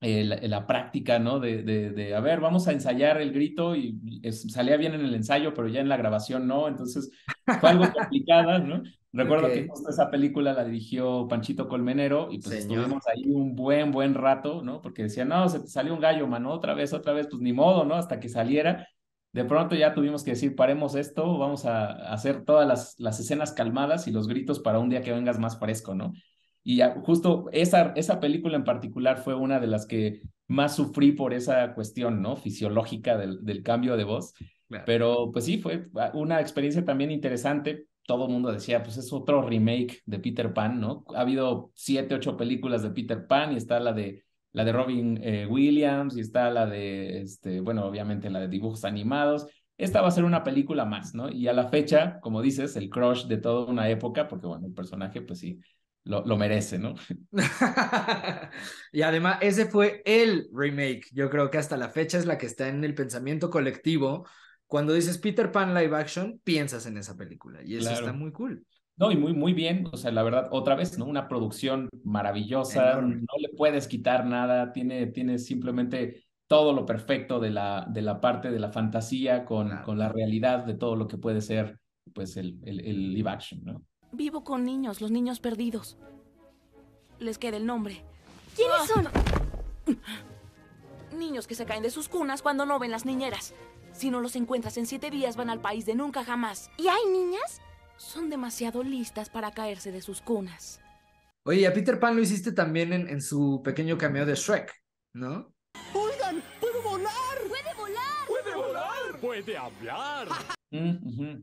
Speaker 1: eh, la, práctica, ¿no? De, de, a ver, vamos a ensayar el grito y salía bien en el ensayo, pero ya en la grabación no. Entonces fue algo complicada, ¿no? Recuerdo que justo esa película la dirigió Panchito Colmenero y pues estuvimos ahí un buen, buen rato, ¿no? Porque decía, no, se te salió un gallo, mano, otra vez, otra vez, pues ni modo, ¿no? Hasta que saliera. De pronto ya tuvimos que decir, paremos esto, vamos a hacer todas las, las escenas calmadas y los gritos para un día que vengas más fresco, ¿no? Y justo esa, esa película en particular fue una de las que más sufrí por esa cuestión, ¿no? Fisiológica del, del cambio de voz. Pero pues sí, fue una experiencia también interesante. Todo el mundo decía, pues es otro remake de Peter Pan, ¿no? Ha habido siete, ocho películas de Peter Pan y está la de, la de Robin eh, Williams y está la de, este, bueno, obviamente la de dibujos animados. Esta va a ser una película más, ¿no? Y a la fecha, como dices, el crush de toda una época, porque bueno, el personaje pues sí, lo, lo, merece, ¿no? y además, ese fue el remake. Yo creo que hasta la fecha es la que está
Speaker 2: en el pensamiento colectivo cuando dices Peter Pan live action, piensas en esa película y eso está muy cool.
Speaker 1: No, y muy, muy bien, o sea, la verdad, otra vez, ¿no? Una producción maravillosa, no le puedes quitar nada, tiene, tiene simplemente todo lo perfecto de la, de la parte de la fantasía con, con la realidad de todo lo que puede ser, pues, el, el, live action, ¿no? Vivo con niños, los niños perdidos. Les queda el nombre. ¿Quiénes ah. son? Niños que se caen de sus cunas cuando no ven las niñeras. Si no los encuentras en siete días, van al país de nunca jamás. ¿Y hay niñas? Son demasiado listas para caerse de sus cunas.
Speaker 2: Oye, a Peter Pan lo hiciste también en, su pequeño cameo de Shrek, ¿no?
Speaker 1: ¡Oigan! ¡Puedo volar! ¡Puede volar! ¡Puede volar! ¡Puede hablar! Mm,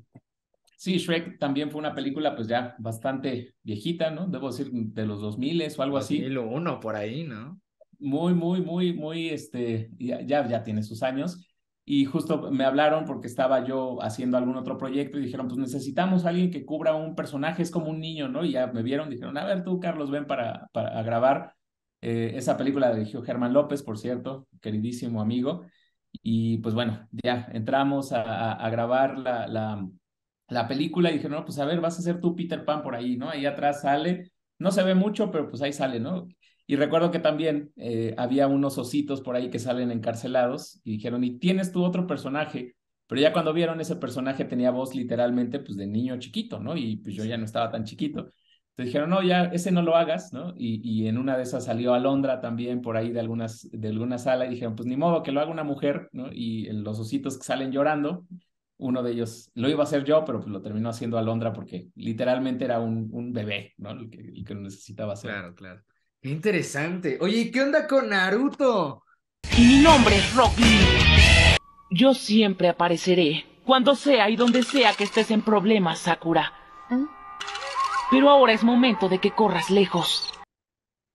Speaker 1: sí, Shrek también fue una película pues ya bastante viejita, ¿no? Debo decir de los 2000 o algo así. uno por ahí, ¿no? Muy, muy, muy, muy, este, ya, ya tiene sus años y justo me hablaron porque estaba yo haciendo algún otro proyecto y dijeron, pues necesitamos alguien que cubra un personaje, es como un niño, ¿no? Y ya me vieron, dijeron, a ver tú, Carlos, ven para, grabar. Eh, esa película de dirigió Germán López, por cierto, queridísimo amigo. Y pues bueno, ya entramos a, grabar la, la, la, película y dijeron, no, pues a ver, vas a ser tú Peter Pan por ahí, ¿no? Ahí atrás sale, no se ve mucho, pero pues ahí sale, ¿no? Y recuerdo que también eh, había unos ositos por ahí que salen encarcelados y dijeron, y tienes tu otro personaje, pero ya cuando vieron ese personaje tenía voz literalmente pues de niño chiquito, ¿no? Y pues yo ya no estaba tan chiquito. Entonces dijeron, no, ya ese no lo hagas, ¿no? Y, en una de esas salió Alondra también por ahí de, algunas, de alguna sala y dijeron, pues ni modo que lo haga una mujer, ¿no? Y los ositos que salen llorando, uno de ellos lo iba a hacer yo, pero pues lo terminó haciendo Alondra porque literalmente era un, bebé, ¿no? El que, lo necesitaba hacer. Claro, claro interesante. Oye, qué onda con Naruto? Mi nombre es Rock Lee. Yo siempre apareceré, cuando sea y donde sea que estés en problemas, Sakura. Pero ahora es momento de que corras lejos.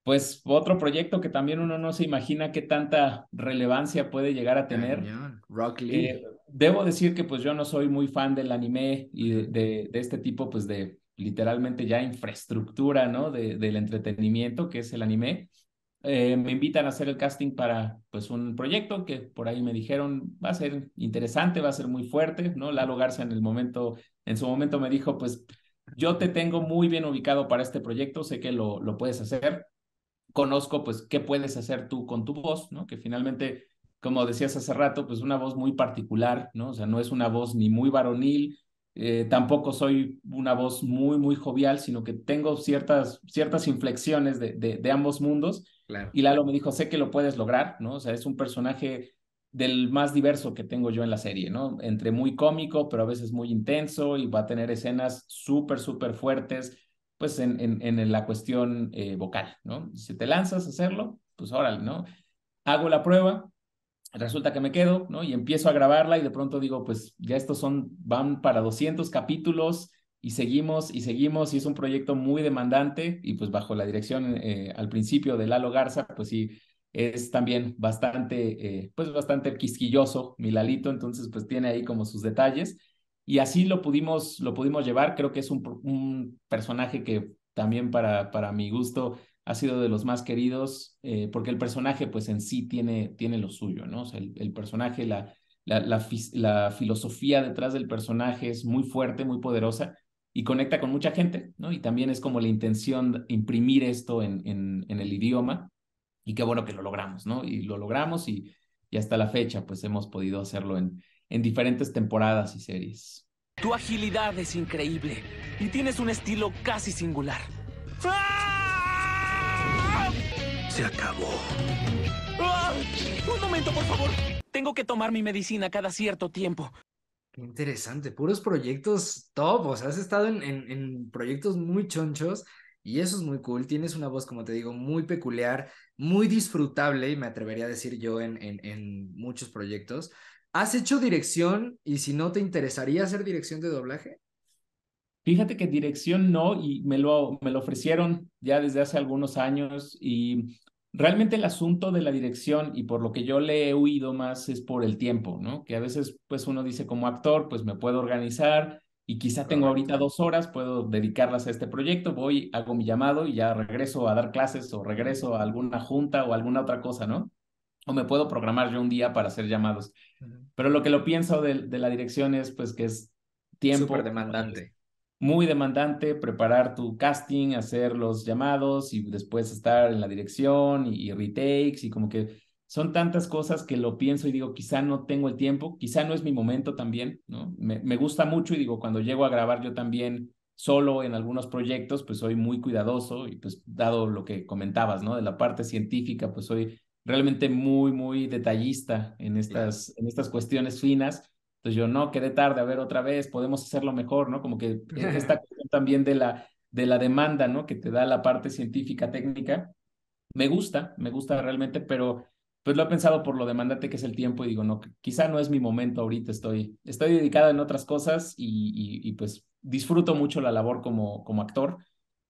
Speaker 1: Pues otro proyecto que también uno no se imagina qué tanta relevancia puede llegar a tener. Rock eh, Lee. debo decir que pues yo no soy muy fan del anime y de este tipo pues de, literalmente ya infraestructura, ¿no? De, del entretenimiento, que es el anime. Eh, me invitan a hacer el casting para, pues, un proyecto que por ahí me dijeron va a ser interesante, va a ser muy fuerte, ¿no? Lalo Garza en el momento, en su momento me dijo, pues, yo te tengo muy bien ubicado para este proyecto, sé que lo, lo puedes hacer, conozco, pues, qué puedes hacer tú con tu voz, ¿no? Que finalmente, como decías hace rato, pues, una voz muy particular, ¿no? O sea, no es una voz ni muy varonil, eh, tampoco soy una voz muy, muy jovial, sino que tengo ciertas, ciertas inflexiones de, de, ambos mundos. Y Lalo me dijo, sé que lo puedes lograr, ¿no? O sea, es un personaje del más diverso que tengo yo en la serie, ¿no? Entre muy cómico, pero a veces muy intenso y va a tener escenas súper, súper fuertes, pues en, en, la cuestión eh, vocal, ¿no? Si te lanzas a hacerlo, pues órale, ¿no? Hago la prueba, resulta que me quedo, ¿no? Y empiezo a grabarla y de pronto digo, pues ya estos son, van para 200 capítulos y seguimos y seguimos y es un proyecto muy demandante y pues bajo la dirección eh, al principio de Lalo Garza, pues sí, es también bastante, eh, pues bastante quisquilloso mi Lalito, entonces pues tiene ahí como sus detalles y así lo pudimos, lo pudimos llevar, creo que es un, un personaje que también para, para mi gusto ha sido de los más queridos, eh, porque el personaje pues en sí tiene, tiene lo suyo, ¿no? O sea, el, personaje, la, la, filosofía detrás del personaje es muy fuerte, muy poderosa y conecta con mucha gente, ¿no? Y también es como la intención imprimir esto en, en, el idioma y qué bueno que lo logramos, ¿no? Y lo logramos y, hasta la fecha pues hemos podido hacerlo en, en diferentes temporadas y series. Tu agilidad es increíble y tienes un estilo casi singular. Se acabó. ¡Ah! Un momento, por favor. Tengo que tomar mi medicina cada cierto tiempo.
Speaker 2: Qué interesante, puros proyectos top, o sea, has estado en, proyectos muy chonchos y eso es muy cool, tienes una voz, como te digo, muy peculiar, muy disfrutable, y me atrevería a decir yo en, en muchos proyectos.
Speaker 1: ¿Has hecho dirección y si no te interesaría hacer dirección de doblaje? Fíjate que dirección no, y me lo, me lo ofrecieron ya desde hace algunos años y realmente el asunto de la dirección y por lo que yo le he oído más es por el tiempo, ¿no? Que a veces pues uno dice como actor, pues me puedo organizar y quizá tengo ahorita dos horas, puedo dedicarlas a este proyecto, voy, hago mi llamado y ya regreso a dar clases o regreso a alguna junta o alguna otra cosa, ¿no? O me puedo programar yo un día para hacer llamados. Pero lo que lo pienso de, de la dirección es pues que es tiempo. Súper demandante muy demandante preparar tu casting, hacer los llamados y después estar en la dirección y, retakes y como que son tantas cosas que lo pienso y digo, quizá no tengo el tiempo, quizá no es mi momento también, ¿no? Me, me gusta mucho y digo, cuando llego a grabar yo también solo en algunos proyectos, pues soy muy cuidadoso y pues dado lo que comentabas, ¿no? De la parte científica, pues soy realmente muy, muy detallista en estas, en estas cuestiones finas entonces yo, no, quedé tarde, a ver otra vez, podemos hacerlo mejor, ¿no? Como que eh, esta cuestión también de la, de la demanda, ¿no? Que te da la parte científica, técnica. Me gusta, me gusta realmente, pero pues lo he pensado por lo demandante que es el tiempo y digo, no, quizá no es mi momento ahorita, estoy, estoy dedicado en otras cosas y, y, pues disfruto mucho la labor como, como actor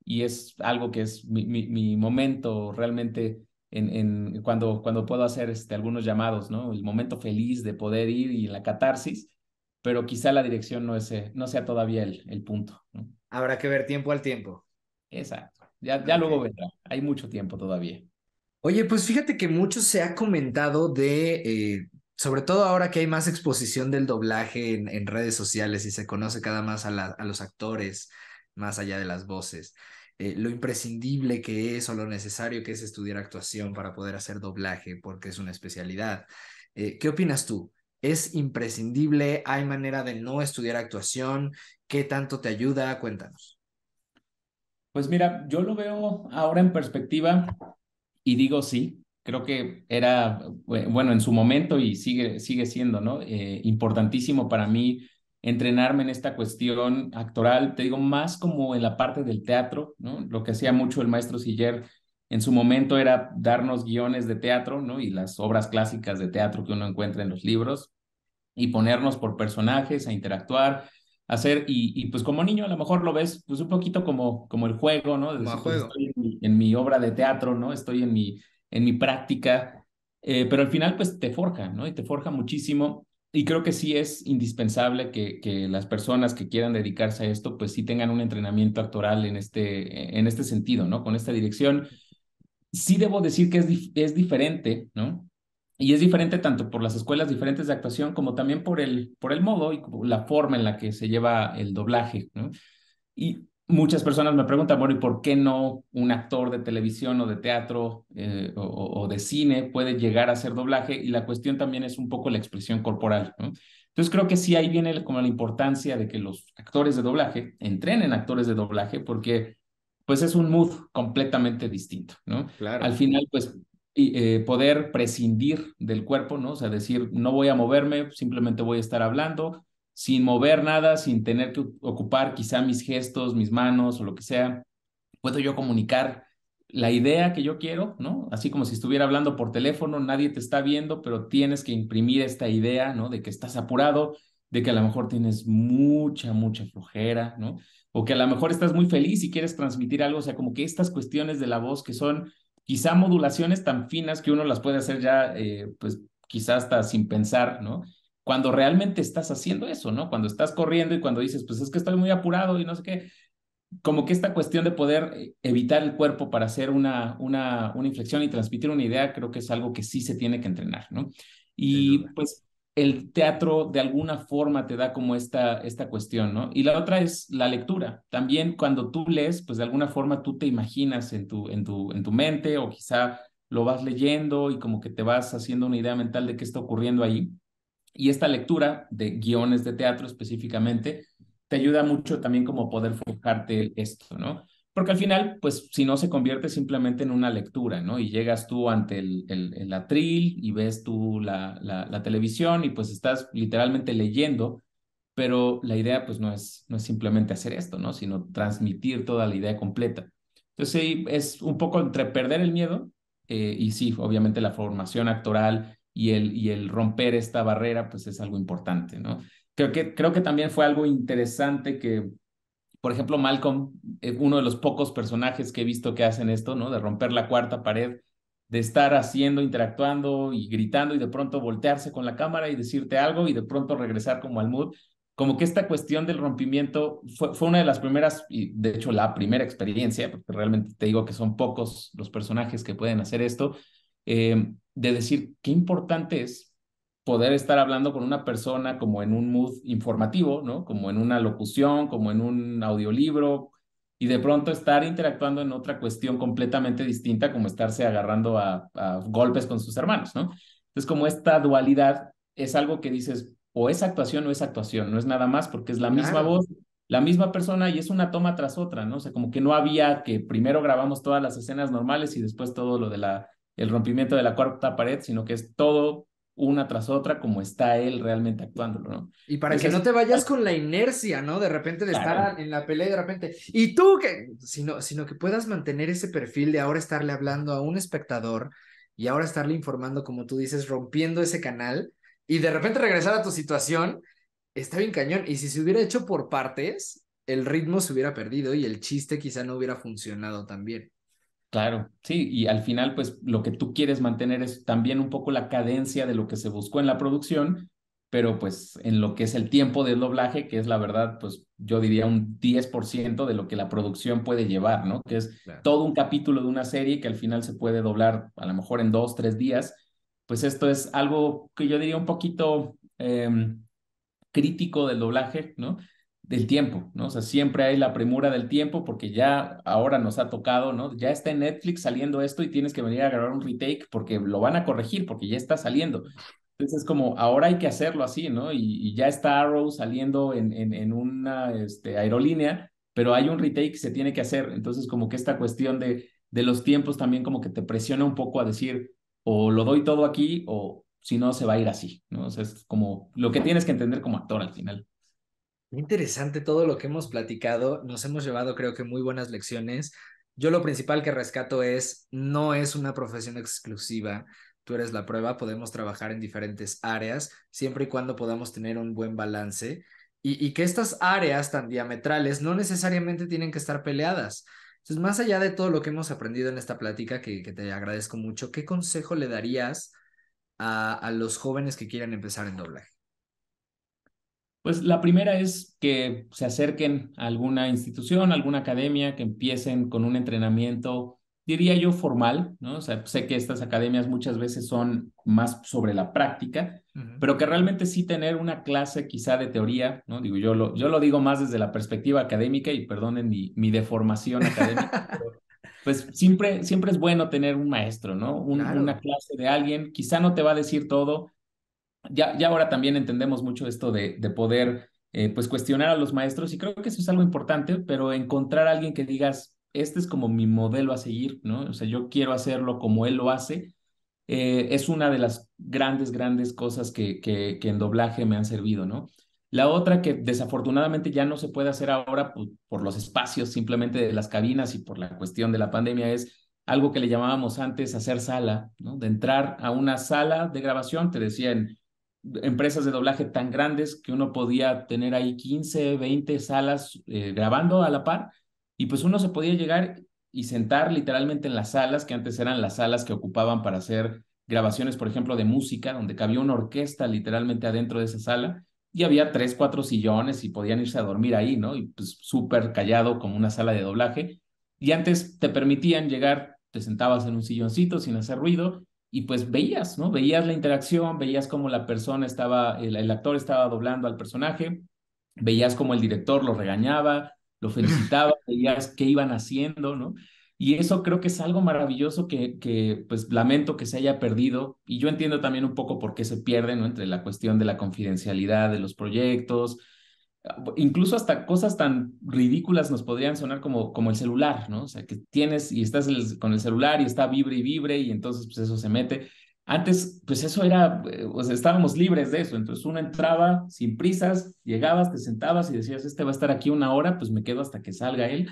Speaker 1: y es algo que es mi, mi momento realmente en, cuando, cuando puedo hacer este, algunos llamados, ¿no? El momento feliz de poder ir y la catarsis, pero quizá la dirección no, es, no sea todavía el, punto. Habrá que ver tiempo al tiempo. Exacto. Ya, luego vendrá. Hay mucho tiempo todavía.
Speaker 2: Oye, pues fíjate que mucho se ha comentado de, eh, sobre todo ahora que hay más exposición del doblaje en, redes sociales y se conoce cada más a, a los actores, más allá de las voces. Eh, lo imprescindible que es o lo necesario que es estudiar actuación para poder hacer doblaje, porque es una especialidad. Eh, ¿Qué opinas tú? ¿Es imprescindible? ¿Hay manera de no estudiar actuación? ¿Qué tanto te ayuda?
Speaker 1: Cuéntanos. Pues mira, yo lo veo ahora en perspectiva y digo sí, creo que era, eh, bueno, en su momento y sigue, sigue siendo, ¿no? importantísimo para mí entrenarme en esta cuestión actoral, te digo, más como en la parte del teatro, ¿no? Lo que hacía mucho el maestro Siller en su momento era darnos guiones de teatro, ¿no? Y las obras clásicas de teatro que uno encuentra en los libros y ponernos por personajes a interactuar, hacer, y, pues como niño a lo mejor lo ves pues un poquito como, como el juego, ¿no? Pues, en mi, obra de teatro, ¿no? Estoy en mi, en mi práctica, eh, pero al final pues te forja, ¿no? Y te forja muchísimo y creo que sí es indispensable que, que, las personas que quieran dedicarse a esto, pues sí tengan un entrenamiento actoral en este, en este sentido, ¿no? Con esta dirección. Sí debo decir que es, es diferente, ¿no? Y es diferente tanto por las escuelas diferentes de actuación como también por el, por el modo y la forma en la que se lleva el doblaje, ¿no? Y muchas personas me preguntan, bueno, ¿y por qué no un actor de televisión o de teatro eh, o, de cine puede llegar a hacer doblaje? Y la cuestión también es un poco la expresión corporal. ¿no? Entonces creo que sí ahí viene como la importancia de que los actores de doblaje entrenen actores de doblaje porque pues es un mood completamente distinto, ¿no? Claro. Al final pues y, eh, poder prescindir del cuerpo, ¿no? O sea, decir, no voy a moverme, simplemente voy a estar hablando sin mover nada, sin tener que ocupar quizá mis gestos, mis manos o lo que sea, puedo yo comunicar la idea que yo quiero, ¿no? Así como si estuviera hablando por teléfono, nadie te está viendo, pero tienes que imprimir esta idea, ¿no? De que estás apurado, de que a lo mejor tienes mucha, mucha flojera, ¿no? O que a lo mejor estás muy feliz y quieres transmitir algo, o sea, como que estas cuestiones de la voz que son quizá modulaciones tan finas que uno las puede hacer ya, eh, pues quizá hasta sin pensar, ¿no? cuando realmente estás haciendo eso, ¿no? Cuando estás corriendo y cuando dices, pues es que estoy muy apurado y no sé qué, como que esta cuestión de poder eh, evitar el cuerpo para hacer una, una, una inflexión y transmitir una idea, creo que es algo que sí se tiene que entrenar, ¿no? Y pues el teatro de alguna forma te da como esta, esta cuestión, ¿no? Y la otra es la lectura. También cuando tú lees, pues de alguna forma tú te imaginas en tu, en tu, en tu mente o quizá lo vas leyendo y como que te vas haciendo una idea mental de qué está ocurriendo ahí. Y esta lectura de guiones de teatro específicamente te ayuda mucho también como poder forjarte esto, ¿no? Porque al final, pues si no se convierte simplemente en una lectura, ¿no? Y llegas tú ante el, el, atril y ves tú la, la, televisión y pues estás literalmente leyendo, pero la idea pues no es, no es simplemente hacer esto, ¿no? Sino transmitir toda la idea completa. Entonces sí, es un poco entre perder el miedo eh, y sí, obviamente la formación actoral y el, romper esta barrera, pues es algo importante, ¿no? Creo que, creo que también fue algo interesante que, por ejemplo, Malcolm, eh, uno de los pocos personajes que he visto que hacen esto, ¿no? De romper la cuarta pared, de estar haciendo, interactuando y gritando y de pronto voltearse con la cámara y decirte algo y de pronto regresar como al mood. Como que esta cuestión del rompimiento fue, fue una de las primeras, y de hecho la primera experiencia, porque realmente te digo que son pocos los personajes que pueden hacer esto, eh, de decir qué importante es poder estar hablando con una persona como en un mood informativo, ¿no? Como en una locución, como en un audiolibro, y de pronto estar interactuando en otra cuestión completamente distinta, como estarse agarrando a, golpes con sus hermanos, ¿no? Entonces, como esta dualidad es algo que dices, o es actuación o es actuación, no es nada más, porque es la misma voz, la misma persona y es una toma tras otra, ¿no? O sea, como que no había que primero grabamos todas las escenas normales y después todo lo de la el rompimiento de la cuarta pared, sino que es todo una tras otra como está él realmente actuándolo, ¿no? Y para que no te vayas con la inercia, ¿no? De repente de estar
Speaker 2: en la pelea y de repente, y tú que, sino, sino que puedas mantener ese perfil de ahora estarle hablando a un espectador y ahora estarle informando, como tú dices, rompiendo ese canal y de repente regresar a tu situación, está bien cañón. Y si se hubiera hecho por partes, el ritmo
Speaker 1: se hubiera perdido y el chiste quizá no hubiera funcionado tan bien. Claro, sí, y al final, pues lo que tú quieres mantener es también un poco la cadencia de lo que se buscó en la producción, pero pues en lo que es el tiempo del doblaje, que es la verdad, pues yo diría un 10% de lo que la producción puede llevar, ¿no? Que es todo un capítulo de una serie que al final se puede doblar a lo mejor en dos, tres días. Pues esto es algo que yo diría un poquito em, crítico del doblaje, ¿no? del tiempo, ¿no? O sea, siempre hay la premura del tiempo porque ya ahora nos ha tocado, ¿no? Ya está en Netflix saliendo esto y tienes que venir a grabar un retake porque lo van a corregir, porque ya está saliendo. Entonces es como, ahora hay que hacerlo así, ¿no? Y, ya está Arrow saliendo en, en, una este, aerolínea, pero hay un retake que se tiene que hacer. Entonces como que esta cuestión de, de los tiempos también como que te presiona un poco a decir, o lo doy todo aquí o si no se va a ir así, ¿no? O sea, es como lo que tienes que entender como actor al final.
Speaker 2: Interesante todo lo que hemos platicado. Nos hemos llevado, creo que, muy buenas lecciones. Yo lo principal que rescato es, no es una profesión exclusiva. Tú eres la prueba, podemos trabajar en diferentes áreas, siempre y cuando podamos tener un buen balance. Y, que estas áreas tan diametrales no necesariamente tienen que estar peleadas. Entonces, más allá de todo lo que hemos aprendido en esta plática, que, te agradezco mucho, ¿qué consejo le darías a los jóvenes que quieran empezar en doblaje?
Speaker 1: Pues la primera es que se acerquen a alguna institución, alguna academia, que empiecen con un entrenamiento, diría yo, formal, ¿no? O sea, sé que estas academias muchas veces son más sobre la práctica, pero que realmente sí tener una clase quizá de teoría, ¿no? Digo, yo lo, yo lo digo más desde la perspectiva académica y perdonen mi, mi deformación académica, pues siempre, siempre es bueno tener un maestro, ¿no? Una clase de alguien, quizá no te va a decir todo, ya, ahora también entendemos mucho esto de, de poder eh, pues cuestionar a los maestros y creo que eso es algo importante, pero encontrar a alguien que digas, este es como mi modelo a seguir, ¿no? O sea, yo quiero hacerlo como él lo hace. Eh, es una de las grandes, grandes cosas que, que, en doblaje me han servido, ¿no? La otra que desafortunadamente ya no se puede hacer ahora por, pues, por, los espacios simplemente de las cabinas y por la cuestión de la pandemia es algo que le llamábamos antes hacer sala, ¿no? De entrar a una sala de grabación, te decían, empresas de doblaje tan grandes que uno podía tener ahí 15, 20 salas eh, grabando a la par y pues uno se podía llegar y sentar literalmente en las salas que antes eran las salas que ocupaban para hacer grabaciones, por ejemplo, de música, donde cabía una orquesta literalmente adentro de esa sala y había tres, cuatro sillones y podían irse a dormir ahí, ¿no? Y pues súper callado como una sala de doblaje. Y antes te permitían llegar, te sentabas en un silloncito sin hacer ruido y pues veías, ¿no? Veías la interacción, veías cómo la persona estaba, el, actor estaba doblando al personaje, veías cómo el director lo regañaba, lo felicitaba, veías qué iban haciendo, ¿no? Y eso creo que es algo maravilloso que, que, pues lamento que se haya perdido y yo entiendo también un poco por qué se pierden entre la cuestión de la confidencialidad de los proyectos, incluso hasta cosas tan ridículas nos podrían sonar como, como el celular, ¿no? O sea, que tienes y estás con el celular y está vibre y vibre y entonces pues eso se mete. Antes, pues eso era, eh, o sea, estábamos libres de eso, entonces uno entraba sin prisas, llegabas, te sentabas y decías, este va a estar aquí una hora, pues me quedo hasta que salga él.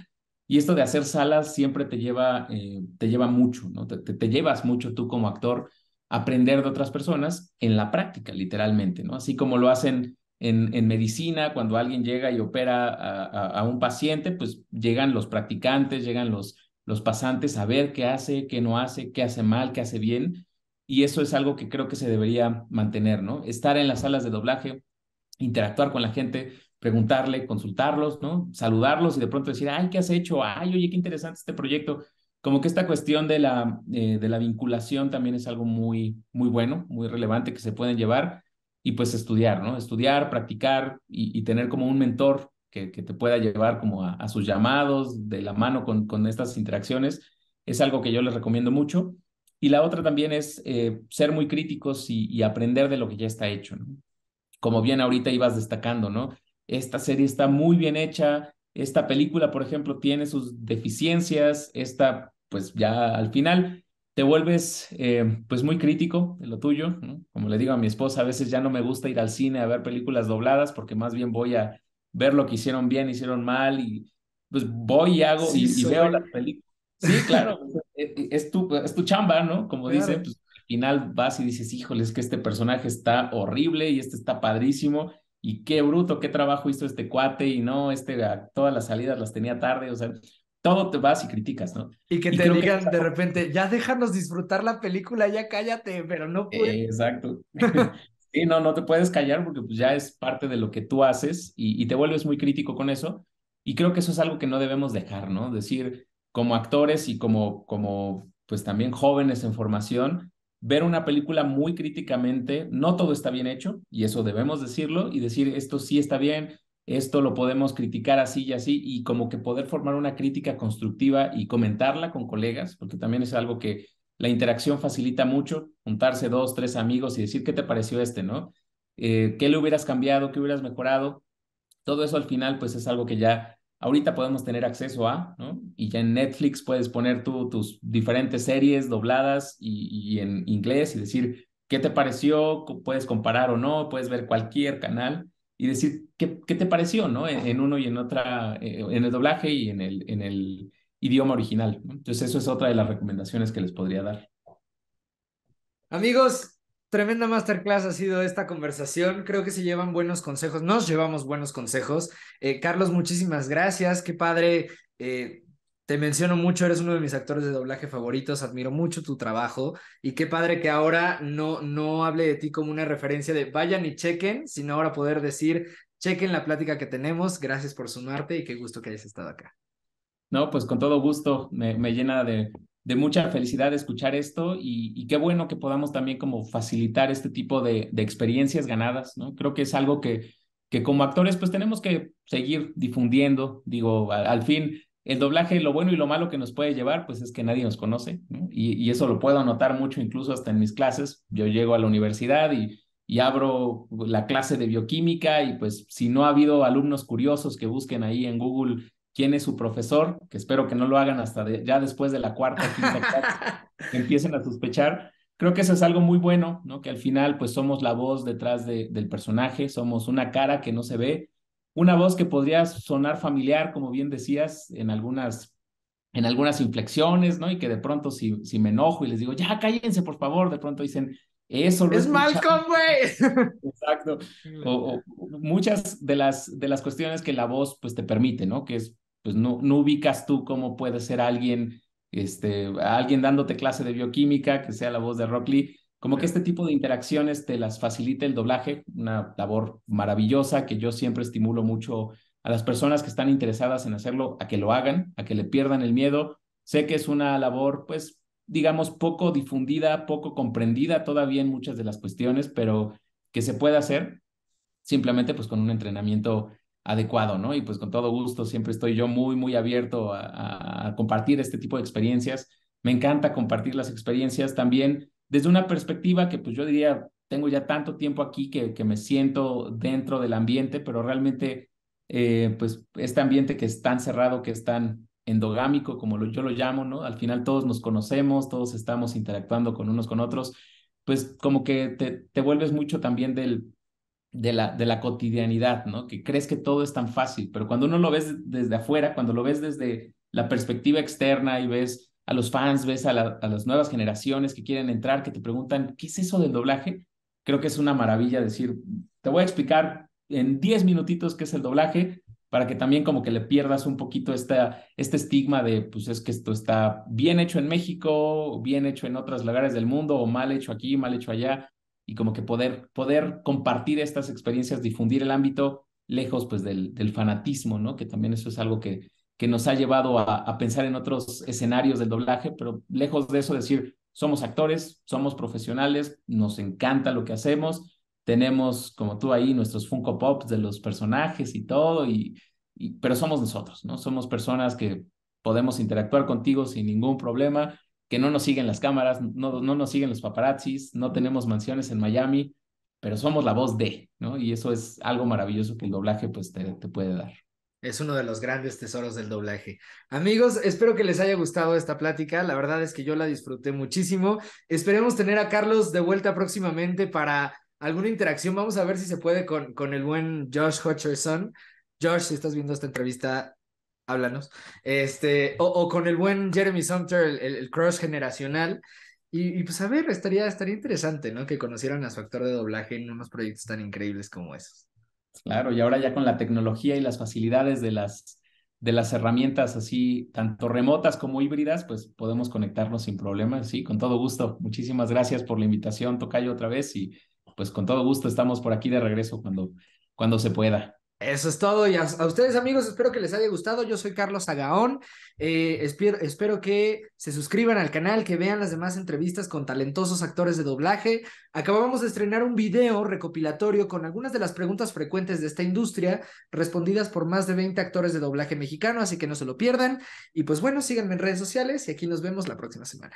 Speaker 1: Y esto de hacer salas siempre te lleva, eh, te lleva mucho, ¿no? Te, te, llevas mucho tú como actor aprender de otras personas en la práctica, literalmente, ¿no? Así como lo hacen en, medicina, cuando alguien llega y opera a, un paciente, pues llegan los practicantes, llegan los, los pasantes a ver qué hace, qué no hace, qué hace mal, qué hace bien. Y eso es algo que creo que se debería mantener, ¿no? Estar en las salas de doblaje, interactuar con la gente, preguntarle, consultarlos, ¿no? Saludarlos y de pronto decir, ay, ¿qué has hecho? Ay, oye, qué interesante este proyecto. Como que esta cuestión de la, eh, de la vinculación también es algo muy, muy bueno, muy relevante que se pueden llevar y pues estudiar, ¿no? Estudiar, practicar y, tener como un mentor que, que te pueda llevar como a, sus llamados de la mano con, con estas interacciones. Es algo que yo les recomiendo mucho. Y la otra también es eh, ser muy críticos y, aprender de lo que ya está hecho, ¿no? Como bien ahorita ibas destacando, ¿no? Esta serie está muy bien hecha, esta película, por ejemplo, tiene sus deficiencias, esta, pues ya al final, te vuelves eh, pues muy crítico de lo tuyo, ¿no? Como le digo a mi esposa, a veces ya no me gusta ir al cine a ver películas dobladas porque más bien voy a ver lo que hicieron bien, hicieron mal y pues voy y hago y, veo las películas. Sí, claro, e, e, es, tu, es tu chamba, ¿no? Como dice, pues, al final vas y dices, híjole, es que este personaje está horrible y este está padrísimo y qué bruto, qué trabajo hizo este cuate y no, este todas las salidas las tenía tarde, o sea, todo te vas y criticas, ¿no? Y que te digan de repente, ya déjanos disfrutar la película, ya cállate, pero no eh, puedes. exacto. sí, no, no te puedes callar porque pues ya es parte de lo que tú haces y, te vuelves muy crítico con eso. Y creo que eso es algo que no debemos dejar, ¿no? Decir, como actores y como, como pues también jóvenes en formación, ver una película muy críticamente, no todo está bien hecho, y eso debemos decirlo, y decir, esto sí está bien, esto lo podemos criticar así y así, y como que poder formar una crítica constructiva y comentarla con colegas, porque también es algo que la interacción facilita mucho, juntarse dos, tres amigos y decir, ¿qué te pareció este, no? Eh, ¿Qué le hubieras cambiado? ¿Qué hubieras mejorado? Todo eso al final, pues es algo que ya ahorita podemos tener acceso a, ¿no? Y ya en Netflix puedes poner tus diferentes series dobladas y, y en inglés y decir, ¿qué te pareció? Puedes comparar o no, puedes ver cualquier canal y decir qué, qué te pareció, ¿no? En, uno y en otra, eh, en el doblaje y en el, en el idioma original. Entonces, eso es otra de las recomendaciones que les podría dar. Amigos, tremenda masterclass ha sido esta conversación.
Speaker 2: Creo que se llevan buenos consejos, nos llevamos buenos consejos. Eh, Carlos, muchísimas gracias. Qué padre. Eh, te menciono mucho, eres uno de mis actores de doblaje favoritos, admiro mucho tu trabajo y qué padre que ahora no, no hable de ti como una referencia de vayan y chequen, sino ahora poder decir, chequen la plática que tenemos, gracias por sumarte y qué gusto que hayas estado acá.
Speaker 1: No, pues con todo gusto, me, llena de, mucha felicidad escuchar esto y, qué bueno que podamos también como facilitar este tipo de, experiencias ganadas, ¿no? Creo que es algo que, que como actores pues tenemos que seguir difundiendo, digo, al fin el doblaje, lo bueno y lo malo que nos puede llevar, pues es que nadie nos conoce, y, eso lo puedo notar mucho, incluso hasta en mis clases. Yo llego a la universidad y, abro la clase de bioquímica y pues si no ha habido alumnos curiosos que busquen ahí en Google quién es su profesor, que espero que no lo hagan hasta ya después de la cuarta, quinta clase, empiecen a sospechar. Creo que eso es algo muy bueno, ¿no? Que al final pues somos la voz detrás del personaje, somos una cara que no se ve, una voz que podría sonar familiar, como bien decías, en algunas, en algunas inflexiones, ¿no? Y que de pronto si, si me enojo y les digo, ya cállense, por favor, de pronto dicen, eso lo Es Malcolm,
Speaker 2: güey.
Speaker 1: Exacto. O, muchas de las, de las cuestiones que la voz pues te permite, ¿no? Que es, pues no, no ubicas tú cómo puede ser alguien, este, alguien dándote clase de bioquímica, que sea la voz de rockley como que este tipo de interacciones te las facilita el doblaje, una labor maravillosa que yo siempre estimulo mucho a las personas que están interesadas en hacerlo, a que lo hagan, a que le pierdan el miedo. Sé que es una labor, pues, digamos, poco difundida, poco comprendida todavía en muchas de las cuestiones, pero que se puede hacer simplemente pues con un entrenamiento adecuado, ¿no? Y pues con todo gusto siempre estoy yo muy, muy abierto a, a compartir este tipo de experiencias. Me encanta compartir las experiencias también desde una perspectiva que pues yo diría, tengo ya tanto tiempo aquí que, que me siento dentro del ambiente, pero realmente eh, pues este ambiente que es tan cerrado, que es tan endogámico, como yo lo llamo, ¿no? Al final todos nos conocemos, todos estamos interactuando con unos con otros, pues como que te, te vuelves mucho también del, de, la, de la cotidianidad, ¿no? Que crees que todo es tan fácil, pero cuando uno lo ves desde afuera, cuando lo ves desde la perspectiva externa y ves a los fans, ves a, las nuevas generaciones que quieren entrar, que te preguntan, ¿qué es eso del doblaje? Creo que es una maravilla decir, te voy a explicar en diez minutitos qué es el doblaje, para que también como que le pierdas un poquito esta, este estigma de, pues es que esto está bien hecho en México, bien hecho en otros lugares del mundo, o mal hecho aquí, mal hecho allá, y como que poder, poder compartir estas experiencias, difundir el ámbito lejos pues del, del fanatismo, ¿no? Que también eso es algo que, que nos ha llevado a, pensar en otros escenarios del doblaje, pero lejos de eso decir, somos actores, somos profesionales, nos encanta lo que hacemos, tenemos como tú ahí nuestros Funko Pops de los personajes y todo, y, y pero somos nosotros, ¿no? Somos personas que podemos interactuar contigo sin ningún problema, que no nos siguen las cámaras, no, no nos siguen los paparazzis, no tenemos mansiones en Miami, pero somos la voz de, ¿no? Y eso es algo maravilloso que el doblaje pues te, te puede dar.
Speaker 2: Es uno de los grandes tesoros del doblaje. Amigos, espero que les haya gustado esta plática. La verdad es que yo la disfruté muchísimo. Esperemos tener a Carlos de vuelta próximamente para alguna interacción. Vamos a ver si se puede con, con el buen Josh Hutcherson. Josh, si estás viendo esta entrevista, háblanos. Este, o, con el buen Jeremy Sumter, el, cross generacional. Y, y, pues a ver, estaría, interesante, ¿no? Que conocieran a su actor de doblaje en unos proyectos tan increíbles
Speaker 1: como esos. Claro, y ahora ya con la tecnología y las facilidades de las, de las herramientas así, tanto remotas como híbridas, pues podemos conectarnos sin problemas, sí, con todo gusto. Muchísimas gracias por la invitación, Tocayo, otra vez, y pues con todo gusto estamos por aquí de regreso cuando, cuando se pueda.
Speaker 2: Eso es todo. Y a, ustedes, amigos, espero que les haya gustado. Yo soy Carlos Agaón. Eh, espero, que se suscriban al canal, que vean las demás entrevistas con talentosos actores de doblaje. Acabamos de estrenar un video recopilatorio con algunas de las preguntas frecuentes de esta industria, respondidas por más de 20 actores de doblaje mexicano, así que no se lo pierdan. Y pues bueno, síganme en redes sociales y aquí nos vemos la próxima semana.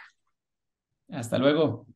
Speaker 2: Hasta luego.